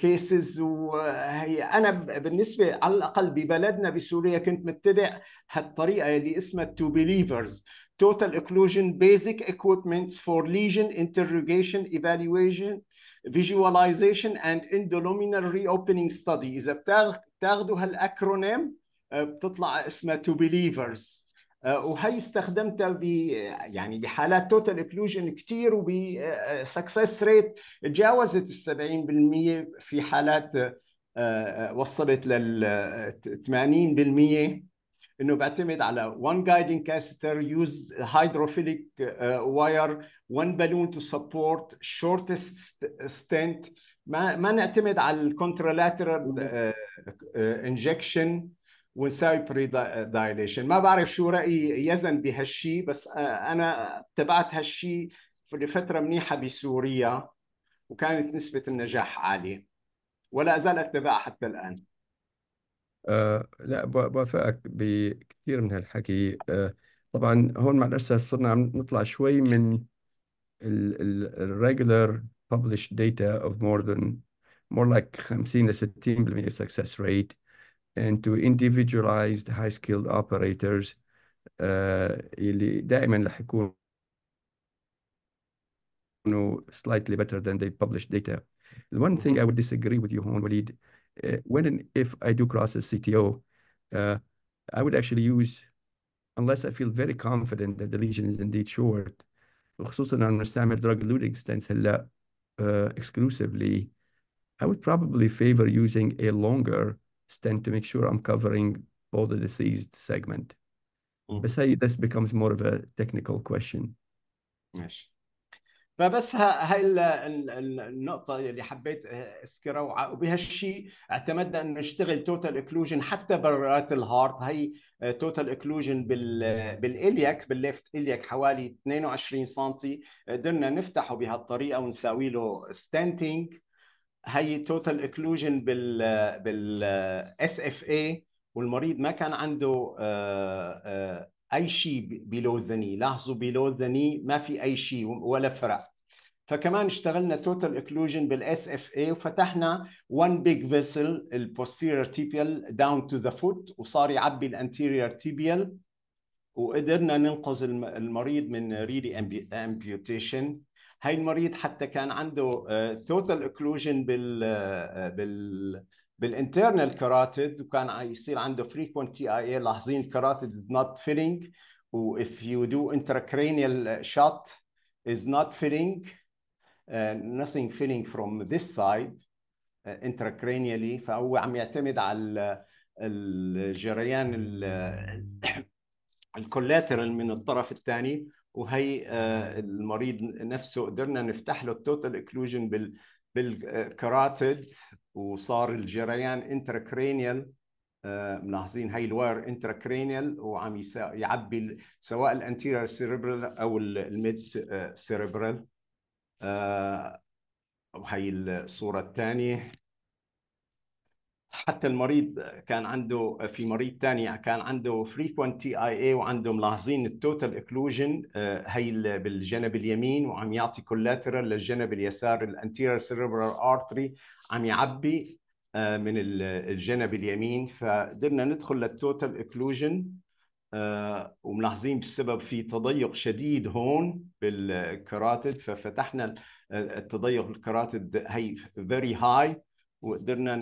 كيسز آه، وهي انا بالنسبه على الاقل ببلدنا بسوريا كنت متبع هالطريقه اللي اسمها تو بيليفرز توتال اكلوجن بيزك equipment فور ليجن interrogation evaluation Visualization and Endoluminal Reopening Study إذا بتاخذوا هالأكرونيم آه، بتطلع اسمها تو بيليفرز وهي استخدمتها ب يعني بحالات توتال اكلوجن كثير وبسكسس ريت تجاوزت ال 70% في حالات آه، آه، وصلت لل 80% انه بعتمد على one guiding كاستر use hydrophilic uh, wire one balloon to support shortest stent ما ما نعتمد على الكونترالاترال انجكشن ونساوي بري دايليشن ما بعرف شو رايي يزن بهالشيء بس uh, انا اتبعت هالشيء لفتره منيحه بسوريا وكانت نسبه النجاح عاليه ولا ازال اتبعها حتى الان آه لا بوافقك بكثير من هالحكي آه طبعا هون مع الأسف صرنا عم نطلع شوي من ال ال ال regular published data of more than more like 50 ل 60% success rate and to individualized high skilled operators آه اللي دائما رح يكونوا slightly better than they published data. The one thing I would disagree with you هون وليد Uh, when and if I do cross the CTO, uh, I would actually use, unless I feel very confident that the lesion is indeed short, drug eluting stents uh, exclusively, I would probably favor using a longer stent to make sure I'm covering all the diseased segment. بس mm. هي this becomes more of a technical question. فبس هاي النقطة اللي حبيت آه، اذكرها وبهالشيء اعتمدنا انه نشتغل توتال اكلوجن حتى برات الهارت هي توتال اكلوجن بالالياك بالليفت الياك حوالي 22 سم قدرنا نفتحه بهالطريقة ونساوي له ستانتينج هي توتال اكلوجن بال بال اس اف اي والمريض ما كان عنده آه، آه، اي شيء بلو ذا ني لاحظوا بلو ذا ني ما في اي شيء ولا فرق فكمان اشتغلنا توتال اكلوجن بالاس اف اي وفتحنا وان بيج فيسل البوستيرير تيبيال داون تو ذا فوت وصار يعبي الانتيرير تيبيال وقدرنا ننقذ المريض من ريلي امبيوتيشن هاي المريض حتى كان عنده توتال آه، اكلوجن بال آه، بال بالانترنال كاراتيد وكان يصير عنده frequent تي اي اي لاحظين الكاراتيد از نوت فيلينج و if you do intracranial shot is not filling uh, nothing filling from this side uh, intracranially فهو عم يعتمد على الجريان الكولاترال من الطرف الثاني وهي uh، المريض نفسه قدرنا نفتح له التوتال اكلوجن بال بالكراتيد وصار الجريان انتراكرينيال آه، ملاحظين هاي الواير انتراكرينيال وعم يعبي سواء الانتيرير سيريبرال او الميد سيريبرال آه، آه، وهي الصوره الثانيه حتى المريض كان عنده في مريض ثاني كان عنده فريكوينت تي اي اي وعنده ملاحظين التوتال اكلوجن هي بالجنب اليمين وعم يعطي كولاترال للجنب اليسار الانتيرير سيربرال ارتري عم يعبي آه، من الجنب اليمين فقدرنا ندخل للتوتال اكلوجن آه، وملاحظين بالسبب في تضيق شديد هون بالكراتد ففتحنا آه، التضيق الكراتد هي فيري هاي وقدرنا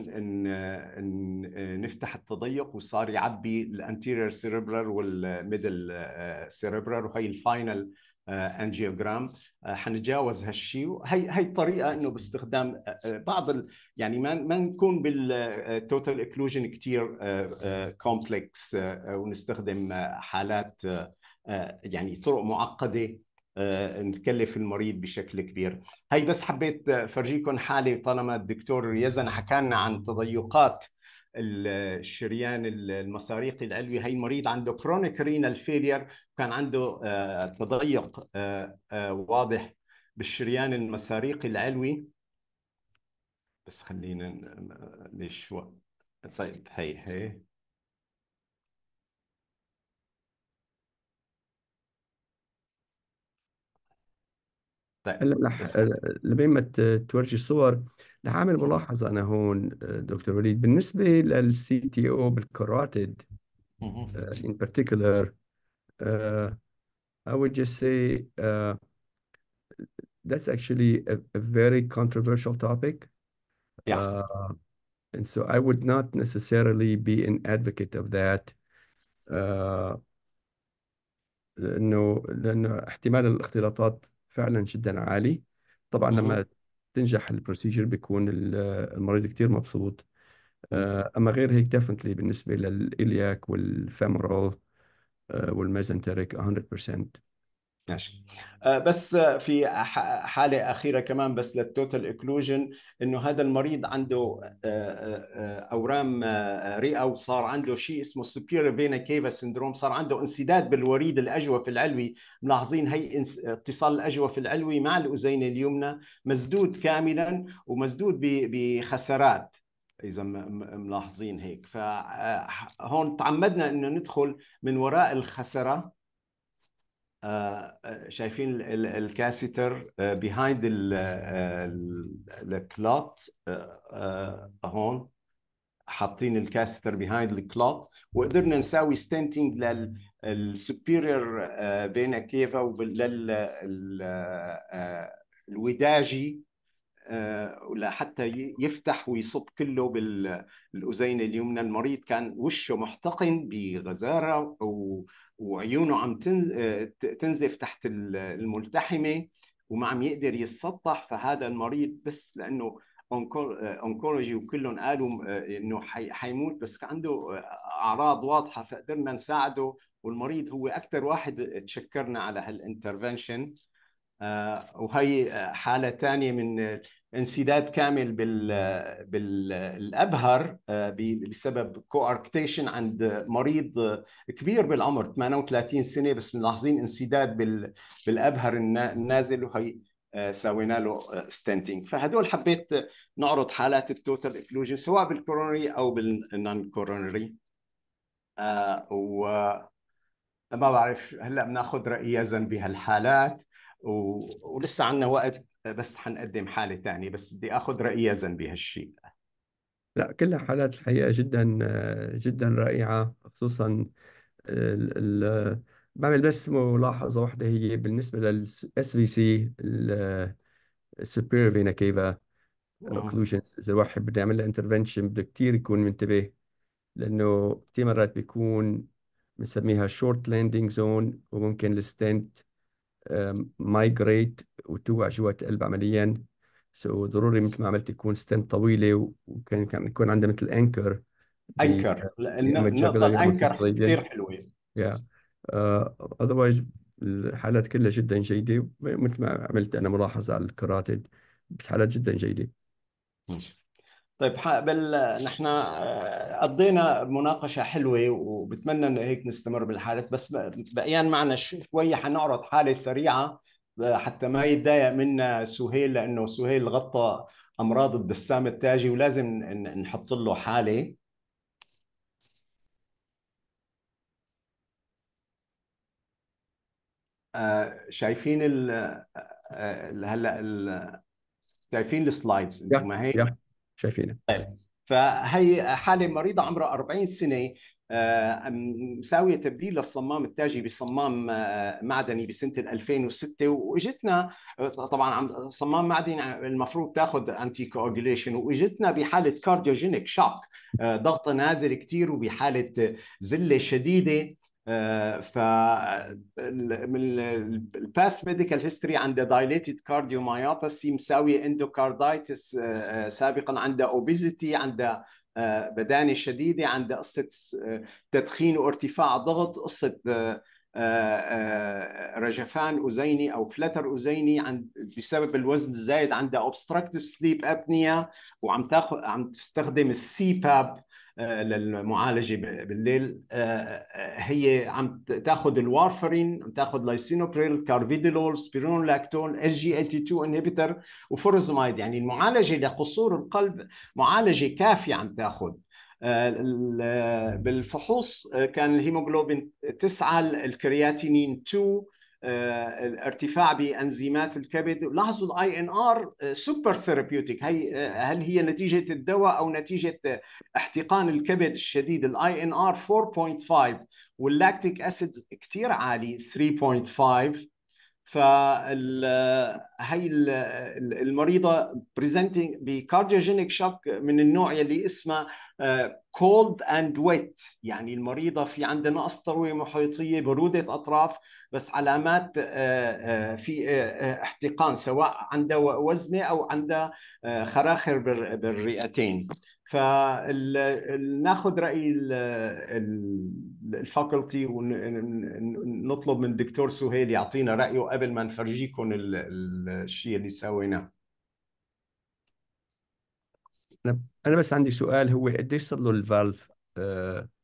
نفتح التضيق وصار يعبي الانتيرير سيربرال والميدل آه، سيربرال وهي الفاينل آه، انجيوجرام آه، حنتجاوز هالشيء وهي هي الطريقه انه باستخدام بعض ال... يعني ما ما نكون بالتوتال اكلوجن كثير كومبلكس ونستخدم حالات يعني طرق معقده آه، نكلف المريض بشكل كبير هي بس حبيت فرجيكم حالي طالما الدكتور يزن حكانا عن تضيقات الشريان المصاريقي العلوي هي المريض عنده كرونيك رينال فيلير كان عنده آه، تضيق آه، واضح بالشريان المساريقي العلوي بس خلينا ليش و... طيب هي هي طيب هلا لبين ما تورجي الصور رح اعمل ملاحظه انا هون دكتور وليد بالنسبه للسي تي او بالكاروتيد in particular uh, I would just say uh, that's actually a, a very controversial topic. Yeah. Uh, and so I would not necessarily be an advocate of that uh, لأنه لأنه احتمال الاختلاطات فعلا جدا عالي طبعا لما تنجح البروسيجر بيكون المريض كتير مبسوط آه، اما غير هيك ديفنتلي بالنسبه للإلياك والفيمورال والميزنتريك 100% ماشي آه، بس في حالة أخيرة كمان بس للتوتال اكلوجن إنه هذا المريض عنده آه، آه، أورام رئة وصار عنده شيء اسمه سوبيريور فينا كيفا سندروم صار عنده انسداد بالوريد الأجوف العلوي ملاحظين هي اتصال الأجوف العلوي مع الأذينة اليمنى مسدود كاملا ومسدود بخسارات اذا ملاحظين هيك فهون تعمدنا انه ندخل من وراء الخسره آه، آه، شايفين الكاسيتر بيهايند آه، الكلوت هون حاطين الكاسيتر بيهايند الكلوت وقدرنا نساوي ستنتنج للسوبيريور بين كيفا وللوداجي لحتى يفتح ويصب كله بالاذينه اليمنى المريض كان وشه محتقن بغزاره وعيونه عم آه، تنزف تحت الملتحمه وما عم يقدر يتسطح فهذا المريض بس لانه آه، اونكولوجي وكلهم قالوا آه، انه حيموت بس عنده اعراض واضحه فقدرنا نساعده والمريض هو اكثر واحد تشكرنا على هالانترفنشن وهي حاله ثانيه من انسداد كامل بال بالابهر آه، بسبب كواركتيشن عند مريض كبير بالعمر 38 سنه بس ملاحظين انسداد بال بالابهر النازل وهي آه، سوينا له ستنتنج آه، فهدول حبيت نعرض حالات التوتال اكلوجن سواء بالكورونري او بالنون كورونري و ما بعرف هلا بناخذ راي يزن بهالحالات و... ولسه عندنا وقت بس حنقدم حاله ثانيه بس بدي اخذ رأي يزن بهالشيء لا كلها حالات الحقيقه جدا جدا رائعه خصوصا ال ال بعمل بس ملاحظه واحده هي بالنسبه للاس في سي السوبير فينا كيفا اوكلوجنز اذا الواحد بده يعمل له انترفنشن بده كثير يكون منتبه لانه كثير مرات بيكون بنسميها شورت لاندنج زون وممكن الستنت مايجريت وتوع جوا القلب عمليا سو so, ضروري مثل ما عملت يكون ستنت طويله وكان كان يكون عندها مثل انكر انكر النقطه الانكر كثير حلوه يا اذروايز آه، الحالات كلها جدا جيده مثل ما عملت انا ملاحظه على الكراتد بس حالات جدا جيده ماشي طيب بل نحن آه، قضينا مناقشة حلوة وبتمنى انه هيك نستمر بالحالة بس بقيان معنا شوية حنعرض حالة سريعة آه، حتى ما يتضايق منا سهيل لانه سهيل غطى امراض الدسام التاجي ولازم نحط له حالة آه، شايفين ال هلا شايفين السلايدز انتم هيك شايفينه طيب فهي حاله مريضه عمرها 40 سنه آه، مساويه تبديل للصمام التاجي بصمام آه، معدني بسنه 2006 واجتنا آه، طبعا صمام معدني المفروض تاخذ انتي كواجوليشن واجتنا بحاله كارديوجينيك شوك ضغط نازل كثير وبحاله زله شديده ف من الباست ميديكال هيستوري عنده دايليتد كارديومايوباثي مساوي اندوكاردايتس آه، آه، سابقا عنده اوبيزيتي عنده آه، بدانه شديده عنده قصه تدخين وارتفاع ضغط قصه رجفان اذيني أو فلتر اذيني عند بسبب الوزن الزايد عندها اوبستراكتيف سليب ابنيا وعم تاخذ عم تستخدم السي باب آه، للمعالجه بالليل آه، آه، هي عم تاخذ الوارفرين عم تاخذ لايسينوبريل كارفيدولول لاكتون اس جي 82 انهبيتر وفورزمايد يعني المعالجه لقصور القلب معالجه كافيه عم تاخذ بالفحوص كان الهيموغلوبين 9 الكرياتينين 2 آه، ارتفاع بانزيمات الكبد لاحظوا الاي ان ار سوبر ثيرابيوتيك هي آه، هل هي نتيجه الدواء او نتيجه آه، احتقان الكبد الشديد الاي ان ار 4.5 واللاكتيك اسيد كثير عالي 3.5 فهي المريضه بريزنتنج بكارديوجينيك شوك من النوع يلي اسمه كولد اند ويت يعني المريضه في عندها نقص ترويه محيطيه بروده اطراف بس علامات آه، آه، في آه، احتقان سواء عندها وزمه او عندها خراخر بالرئتين فناخذ راي الفاكولتي ونطلب من الدكتور سهيل يعطينا رايه قبل ما نفرجيكم الشيء اللي سويناه انا انا بس عندي سؤال هو قديش صار له الفالف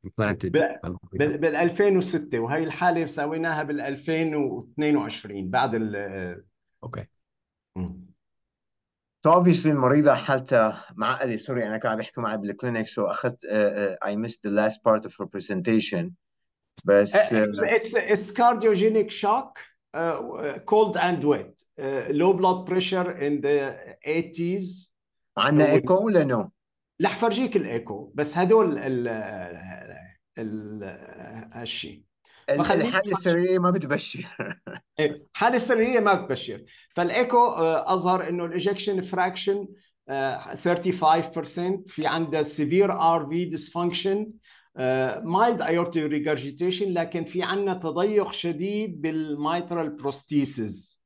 امبلانتد آه، بال 2006 وهي الحاله سويناها بال 2022 بعد ال اوكي okay. So obviously المريضة حالتها معقدة سوري أنا كان عم بحكي معها بالكلينيك so أخذت uh, uh, I missed the last part of her presentation بس uh, it's, it's cardiogenic shock uh, cold and wet uh, low blood pressure in the 80s عندنا ايكو ولا نو؟ لا حفرجيك الايكو بس هدول ال هالشيء الحاله السريريه ما بتبشر إيه، الحاله السريريه ما بتبشر فالايكو آه، اظهر انه الايجكشن فراكشن آه، 35% في عندها سيفير ار في ديسفانكشن مايد ايورتي ريجرجيتيشن لكن في عندنا تضيق شديد بالمايترال آه، بروستيسز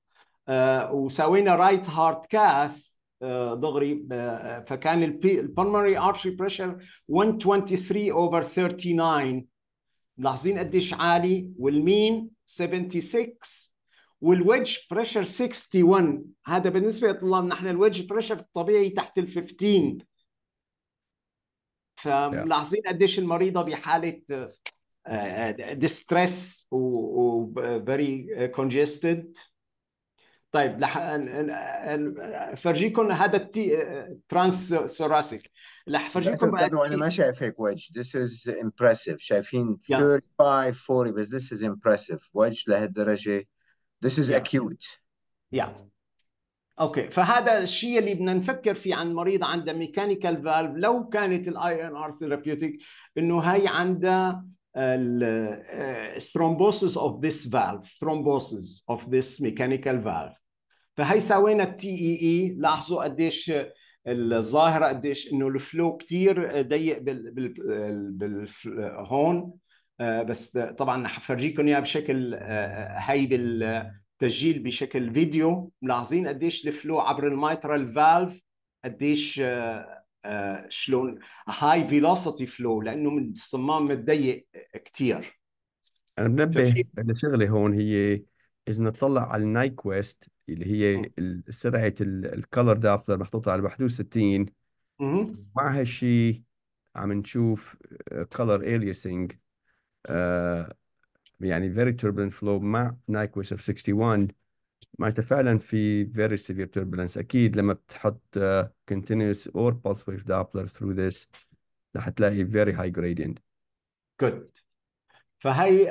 وسوينا رايت هارت كاث دغري فكان البلمري ارتري بريشر 123 اوفر 39 ملاحظين قديش عالي والمين 76 والويدج بريشر 61 هذا بالنسبه لطلابنا نحن الويدج بريشر الطبيعي تحت ال 15 فملاحظين قديش المريضه بحاله ديستريس وفيري كونجستد طيب لح... فرجيكم هذا التي ترانس آه، ثوراسيك آه، الاحفرجيكم بعد انا ما شايفك وجه this is impressive شايفين 35 40 بس this is impressive وجه لهالدرجه this is اكيوت acute yeah اوكي فهذا الشيء اللي بدنا نفكر فيه عن مريض عنده ميكانيكال فالف لو كانت الاي ان ار ثيرابيوتيك انه هي عندها الثرومبوسس اوف ذس فالف ثرومبوسس اوف ذس ميكانيكال فالف فهي سوينا التي اي اي e e. لاحظوا قديش الظاهره قديش انه الفلو كثير ضيق بال... بال... هون آه، بس طبعا حفرجيكم اياها بشكل هي آه، بالتسجيل بشكل فيديو ملاحظين قديش الفلو عبر الميترال فالف قديش آه، شلون هاي فيلوسيتي فلو لانه الصمام متضيق كثير انا بنبه لشغله هون هي اذا نطلع على النايكويست اللي هي آه. سرعه الكلر دابتر محطوطه على محدود 60 مع هالشيء عم نشوف كلر آه، اليسنج آه يعني فيري turbulent فلو مع نايكويست اوف 61 معناتها فعلا في فيري سيفير turbulence اكيد لما بتحط آه، continuous or pulse wave doppler through this رح تلاقي very high gradient good فهي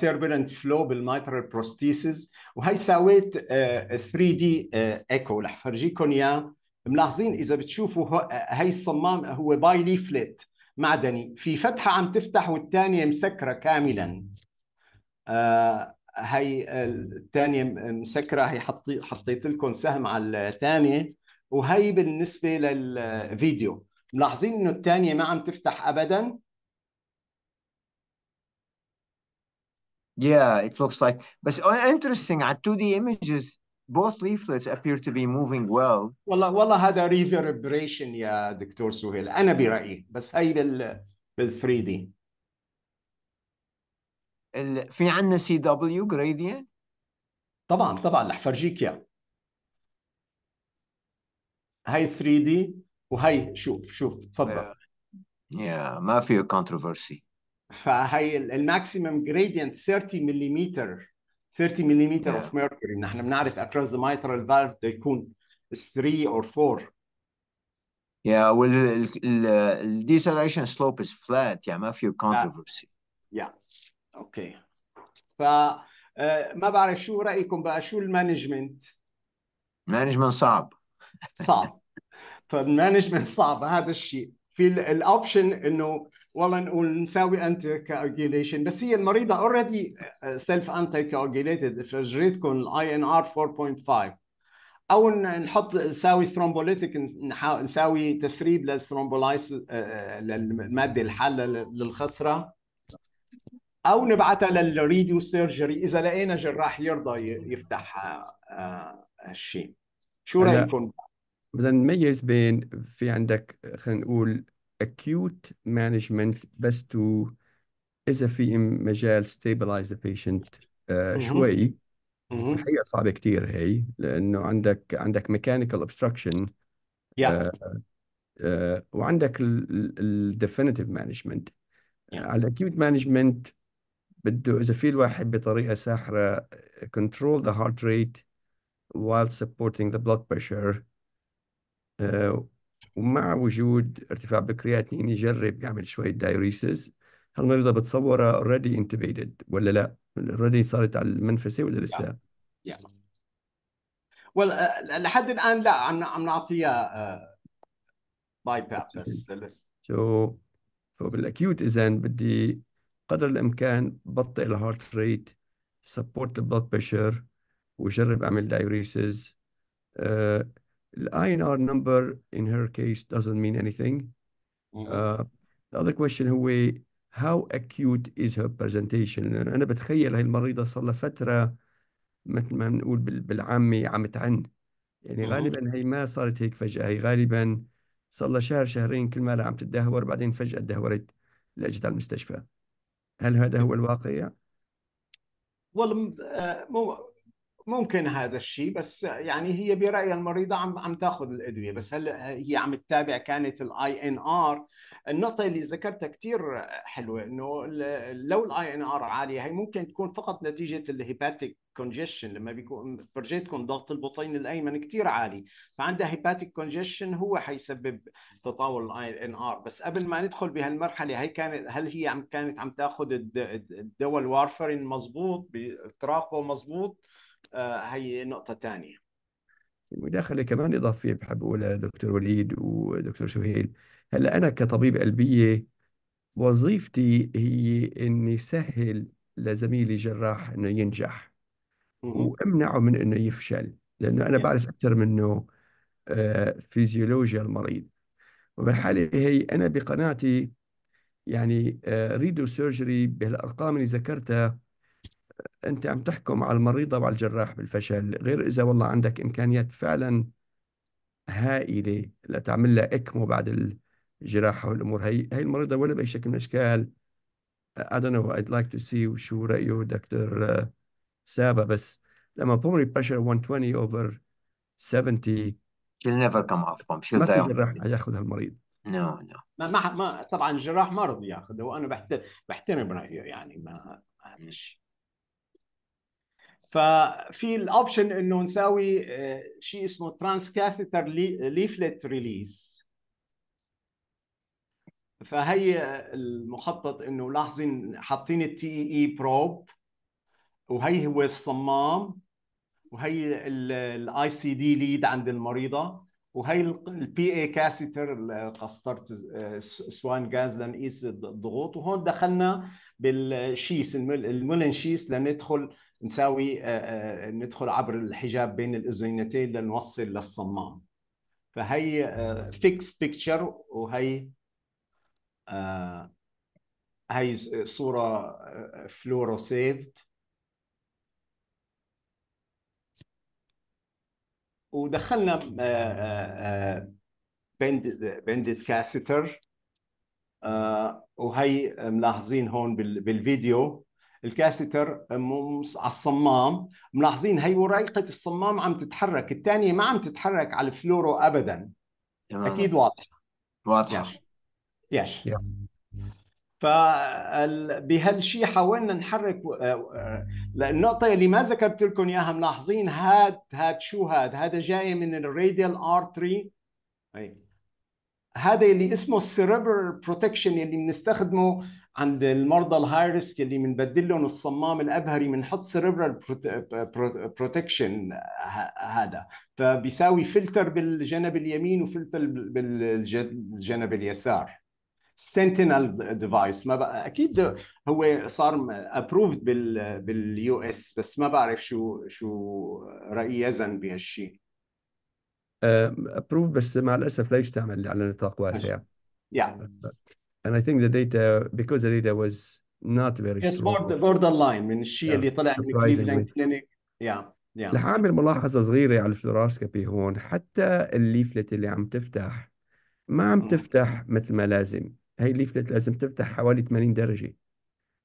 تيربلنت فلو بالميترال بروستيسز وهي سويت 3 دي ايكو رح فرجيكم اياه ملاحظين اذا بتشوفوا آه، هي الصمام هو باي ليفلت معدني في فتحه عم تفتح والثانيه مسكره كاملا آه، هي آه، الثانيه مسكره هي حطي حطيت لكم سهم على الثانيه وهي بالنسبه للفيديو ملاحظين انه الثانيه ما عم تفتح ابدا Yeah, it looks like. But interesting, at 2D images, both leaflets appear to be moving well. والله والله هذا reverberation يا دكتور سهيل، أنا برأيي، بس هي بال بال 3D. ال... في عندنا سي دبليو gradient؟ طبعا طبعا رح فرجيك اياه. هي 3D وهي شوف شوف تفضل. Yeah, yeah. ما فيه controversy. فهي الماكسيمم جريدينت 30 ملم 30 ملم اوف ميركوري نحن بنعرف اكراس ذا مايترال فالف ده يكون 3 اور 4 يا well, ال deceleration slope is flat. يعني ما فيه controversy. يا اوكي ف آه، ما بعرف شو رايكم بقى شو المانجمنت؟ مانجمنت صعب صعب فالمانجمنت صعب هذا الشيء في الاوبشن انه والله نساوي انتي كاجيليشن بس هي المريضه اوريدي سيلف انتي كاجيليتد اف الاي ان ار 4.5 او نحط نساوي ثرومبوليتيك نساوي تسريب للثرومبولايس آه، آه، للماده الحاله للخصره او نبعتها للريديو سيرجري اذا لقينا جراح يرضى يفتح آه، هالشيء شو رايكم؟ بدنا نميز بين في عندك خلينا نقول acute management بس تو اذا في مجال stabilize the patient uh, شوي الحقيقه صعبه كثير هي لانه عندك عندك ميكانيكال obstruction yeah. آه، آه، وعندك الديفينيتيف مانجمنت على الاكيوت مانجمنت بده اذا في الواحد بطريقه ساحره كنترول ذا هارت ريت while supporting the blood pressure uh, ومع وجود ارتفاع بالكرياتين يجرب يعمل شوية دايوريسز هالمريضة بتصورها اوريدي انتبيتد ولا لا؟ اوريدي صارت على المنفسة ولا لسه؟ yeah. yeah. well, uh, لحد الآن لا عم عم نعطيها باي uh, باب بس سو so, فبالاكيوت اذا بدي قدر الامكان بطئ الهارت ريت سبورت البلد بريشر وجرب اعمل دايوريسز uh, The INR number in her case doesn't mean anything. Mm-hmm. Uh, the other question هو how acute is her presentation أنا بتخيل هاي المريضة صار لها فترة مثل ما نقول بالعامي عم تعن يعني mm-hmm. غالبا هي ما صارت هيك فجأة هي غالبا صار لها شهر شهرين كل ما عم تدهور بعدين فجأة تدهورت لأجت على المستشفى هل هذا هو الواقع؟ والله مو ممكن هذا الشيء بس يعني هي برأي المريضه عم عم تاخذ الادويه بس هل هي عم تتابع كانت الاي ان ار النقطه اللي ذكرتها كثير حلوه انه لو الاي ان ار عاليه هي ممكن تكون فقط نتيجه الهيباتيك كونجيشن لما بيكون فرجيتكم ضغط البطين الايمن كثير عالي فعندها هيباتيك كونجيشن هو حيسبب تطاول الاي ان ار بس قبل ما ندخل بهالمرحله هي كانت هل هي عم كانت عم تاخذ الدواء الوارفرين مضبوط بتراقبه مضبوط آه، هي نقطه ثانيه مداخله كمان اضافيه بحب اقولها دكتور وليد ودكتور شهيل هلا انا كطبيب قلبيه وظيفتي هي اني سهل لزميلي جراح انه ينجح وامنعه من انه يفشل لانه انا إيه. بعرف اكثر منه آه، فيزيولوجيا المريض وبالحاله هي انا بقناعتي يعني آه، ريدو سيرجري بهالارقام اللي ذكرتها انت عم تحكم على المريضه وعلى الجراح بالفشل غير اذا والله عندك امكانيات فعلا هائله لتعمل لها اكمو بعد الجراحه والامور هي هي المريضه ولا باي شكل من الاشكال I don't know I'd like to see وشو رايه دكتور سابا بس لما pulmonary pressure 120 over 70 she'll never come off from she'll ما في جراح حياخذها المريض نو no, نو no. ما ما ما طبعا الجراح ما رضي ياخذه وانا بحترم رايه يعني ما مش ففي الاوبشن انه نساوي آه، شيء اسمه ترانس كاثيتر ليفلت ريليس فهي المخطط انه لاحظين حاطين التي اي اي بروب وهي هو الصمام وهي الاي سي دي ليد عند المريضه وهي البي اي كاسيتر قسطرة آه، سوان جاز لنقيس الضغوط وهون دخلنا بالشيس المولن شيس لندخل نساوي آه، آه، ندخل عبر الحجاب بين الاذنتين لنوصل للصمام فهي فيكس بيكتشر وهي هي صوره فلورو سيفد ودخلنا آه، آه، آه، بند بندت كاستر وهي ملاحظين هون بالفيديو الكاستر على الصمام ملاحظين هي ورقه الصمام عم تتحرك الثانيه ما عم تتحرك على الفلورو ابدا تمام. اكيد واضحه واضحه ياش. ياش. فبهالشيء حاولنا نحرك آه، آه، النقطة اللي ما ذكرت لكم إياها ملاحظين هاد هاد شو هاد هذا جاي من الراديال ارتري طيب. هذا اللي اسمه السيربر بروتكشن اللي بنستخدمه عند المرضى الهاي ريسك اللي بنبدل لهم الصمام الابهري بنحط سيربرال بروتكشن هذا فبيساوي فلتر بالجنب اليمين وفلتر بالجنب اليسار سنتينل ديفايس ما بقى اكيد هو صار ابروفد بال باليو اس بس ما بعرف شو شو راي يزن بهالشيء ابروف آه، بس مع الاسف لا يستعمل على نطاق واسع يا and i think the data because the data was not very it's border, لاين من الشيء yeah. اللي طلع من كليفلاند يا رح yeah اعمل ملاحظه صغيره على الفلوراسكوبي هون حتى الليفلت اللي عم تفتح ما عم تفتح مثل ما لازم هاي الليفلت لازم تفتح حوالي 80 درجه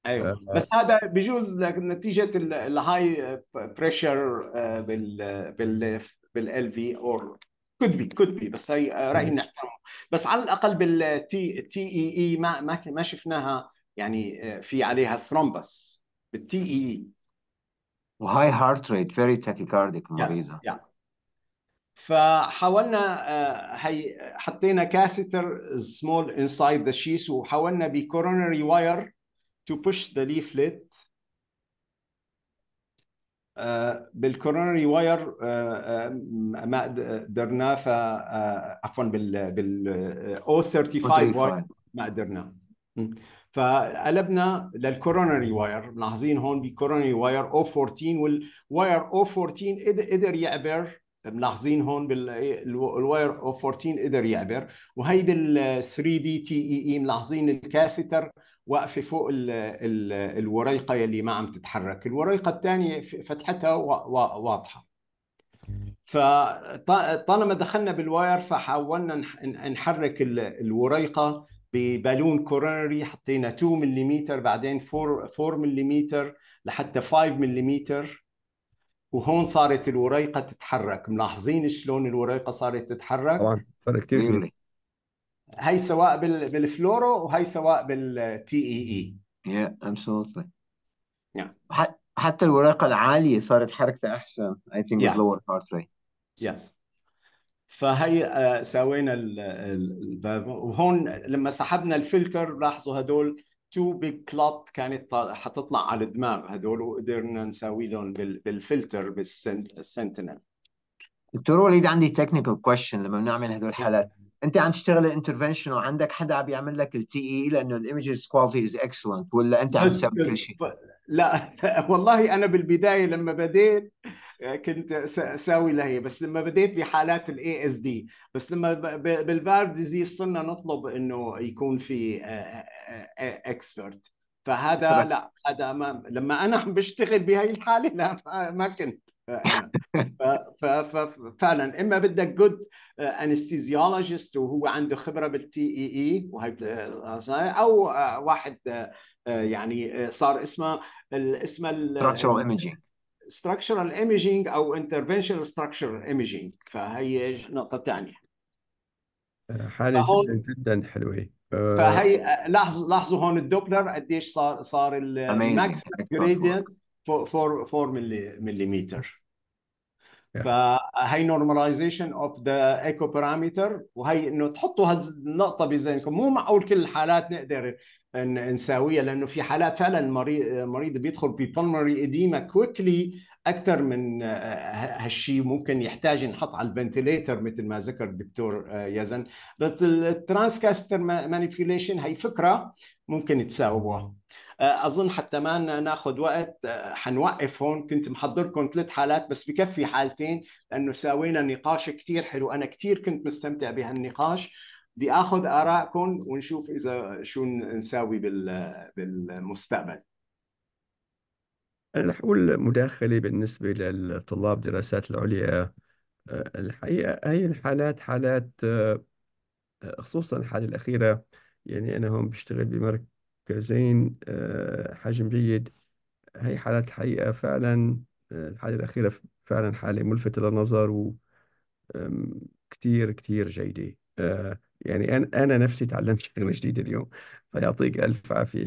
ايوه آه. بس هذا بجوز نتيجه الهاي بريشر uh, uh، بال بال بالال في اور كود بي كود بي بس هي رايي نحترمه بس على الاقل بالتي تي اي اي e e ما ما ما شفناها يعني uh، في عليها ثرومبس بالتي اي اي وهاي هارت ريت فيري تاكيكارديك مريضه yeah. فحاولنا آه، هي حطينا كاثيتر سمول انسايد ذا شيس وحاولنا بكورونري واير تو بوش ذا ليفلت بالكورونري واير ما قدرنا ف آه، عفوا بال بال او 35 واير ما قدرنا فقلبنا للكورونري واير ملاحظين هون بكورونري واير او 14 والواير او 14 قدر يعبر ملاحظين هون بالواير إيه، اوف 14 قدر يعبر وهي بال 3 دي تي اي اي ملاحظين الكاسيتر واقفه فوق الوريقه يلي ما عم تتحرك الوريقه الثانيه فتحتها واضحه فطالما دخلنا بالواير فحاولنا نحرك الوريقه ببالون كورونري حطينا 2 ملم بعدين 4 4 ملم لحتى 5 ملم وهون صارت الوريقه تتحرك ملاحظين شلون الوريقه صارت تتحرك طبعا فرق كثير هي سواء بال... بالفلورو وهي سواء بالتي اي اي يا ابسولوتلي حتى الوريقه العاليه صارت حركتها احسن اي ثينك with lower heart rate يس فهي آه، سوينا ال... وهون لما سحبنا الفلتر لاحظوا هدول تو بيج كلوت كانت حتطلع على الدماغ هذول وقدرنا نساوي لهم بالفلتر بالسنتنل دكتور وليد عندي تكنيكال كويشن لما بنعمل هدول الحالات انت عم تشتغل انترفنشن وعندك حدا عم يعمل لك التي اي e e لانه الايمجز كواليتي از اكسلنت ولا انت عم تسوي كل شيء لا والله انا بالبدايه لما بديت آه، كنت ساوي لهي بس لما بديت بحالات الاي اس دي بس لما بالفار ديزيز صرنا نطلب انه يكون في اكسبرت آه، آه، فهذا لا هذا ما لما انا عم بشتغل بهي الحاله لا ما كنت فعلا اما بدك جود انستيزيولوجيست وهو عنده خبره بالتي اي اي وهي او واحد يعني صار اسمه اسمه ستراكشرال ايمجينج ستراكشرال ايمجينج او انترفنشنال ستراكشرال ايمجينج فهي نقطه ثانيه حاله جدا جدا حلوه فهي لاحظوا لاحظوا هون الدوبلر قديش صار صار الماكس جريدينت 4 ملم فهي نورماليزيشن اوف ذا ايكو بارامتر وهي انه تحطوا هالنقطه بذهنكم مو معقول كل الحالات نقدر نساويها لانه في حالات فعلا المريض المريض بيدخل ببلمري اديما كويكلي اكثر من آه، آه، هالشيء ممكن يحتاج ينحط على الفنتليتر مثل ما ذكر الدكتور آه، يزن الترانسكاستر مانيبيوليشن هي فكره ممكن تساووها اظن حتى ما ناخذ وقت حنوقف هون كنت محضركم ثلاث حالات بس بكفي حالتين لانه ساوينا نقاش كثير حلو انا كثير كنت مستمتع بهالنقاش بدي اخذ ارائكم ونشوف اذا شو نساوي بالمستقبل أنا رح أقول مداخلة بالنسبة للطلاب دراسات العليا آه، الحقيقة هي الحالات حالات آه، خصوصا الحالة الأخيرة يعني أنا هون بشتغل بمركزين آه، حجم جيد هي حالات الحقيقة فعلا الحالة الأخيرة فعلا حالة ملفتة للنظر و كتير جيدة يعني أنا نفسي تعلمت شغلة جديدة اليوم فيعطيك ألف عافية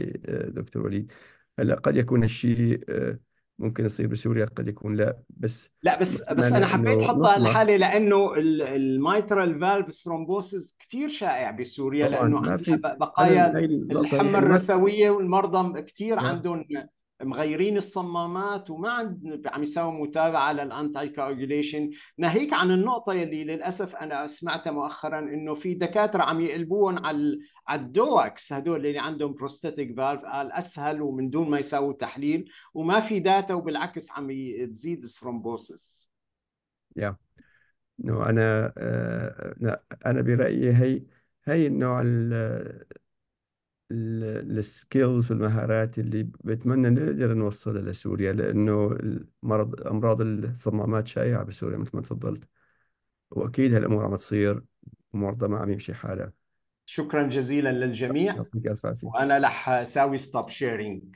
دكتور وليد هلا قد يكون الشيء آه، ممكن يصير بسوريا قد يكون لا بس لا بس بس انا حبيت احط هالحاله لانه الميترال فالف ثرومبوسيس كثير شائع بسوريا لانه عندنا بقايا الحمى الرثويه والمرضى كثير نعم. عندهم مغيرين الصمامات وما عم يساووا متابعه للانتي كاجوليشن ناهيك عن النقطه اللي للاسف انا سمعتها مؤخرا انه في دكاتره عم يقلبون على على الدوكس هدول اللي عندهم بروستاتيك فالف قال اسهل ومن دون ما يساووا تحليل وما في داتا وبالعكس عم تزيد الثرومبوسس يا انا آه، انا برايي هي هي النوع ال- السكيلز والمهارات اللي بتمنى نقدر نوصلها لسوريا لأنه المرض أمراض الصمامات شائعة بسوريا مثل ما تفضلت وأكيد هالأمور عم تصير المرضى ما عم يمشي حالها شكرا جزيلا للجميع يعطيك ألف عافية وأنا رح أساوي ستوب شيرينج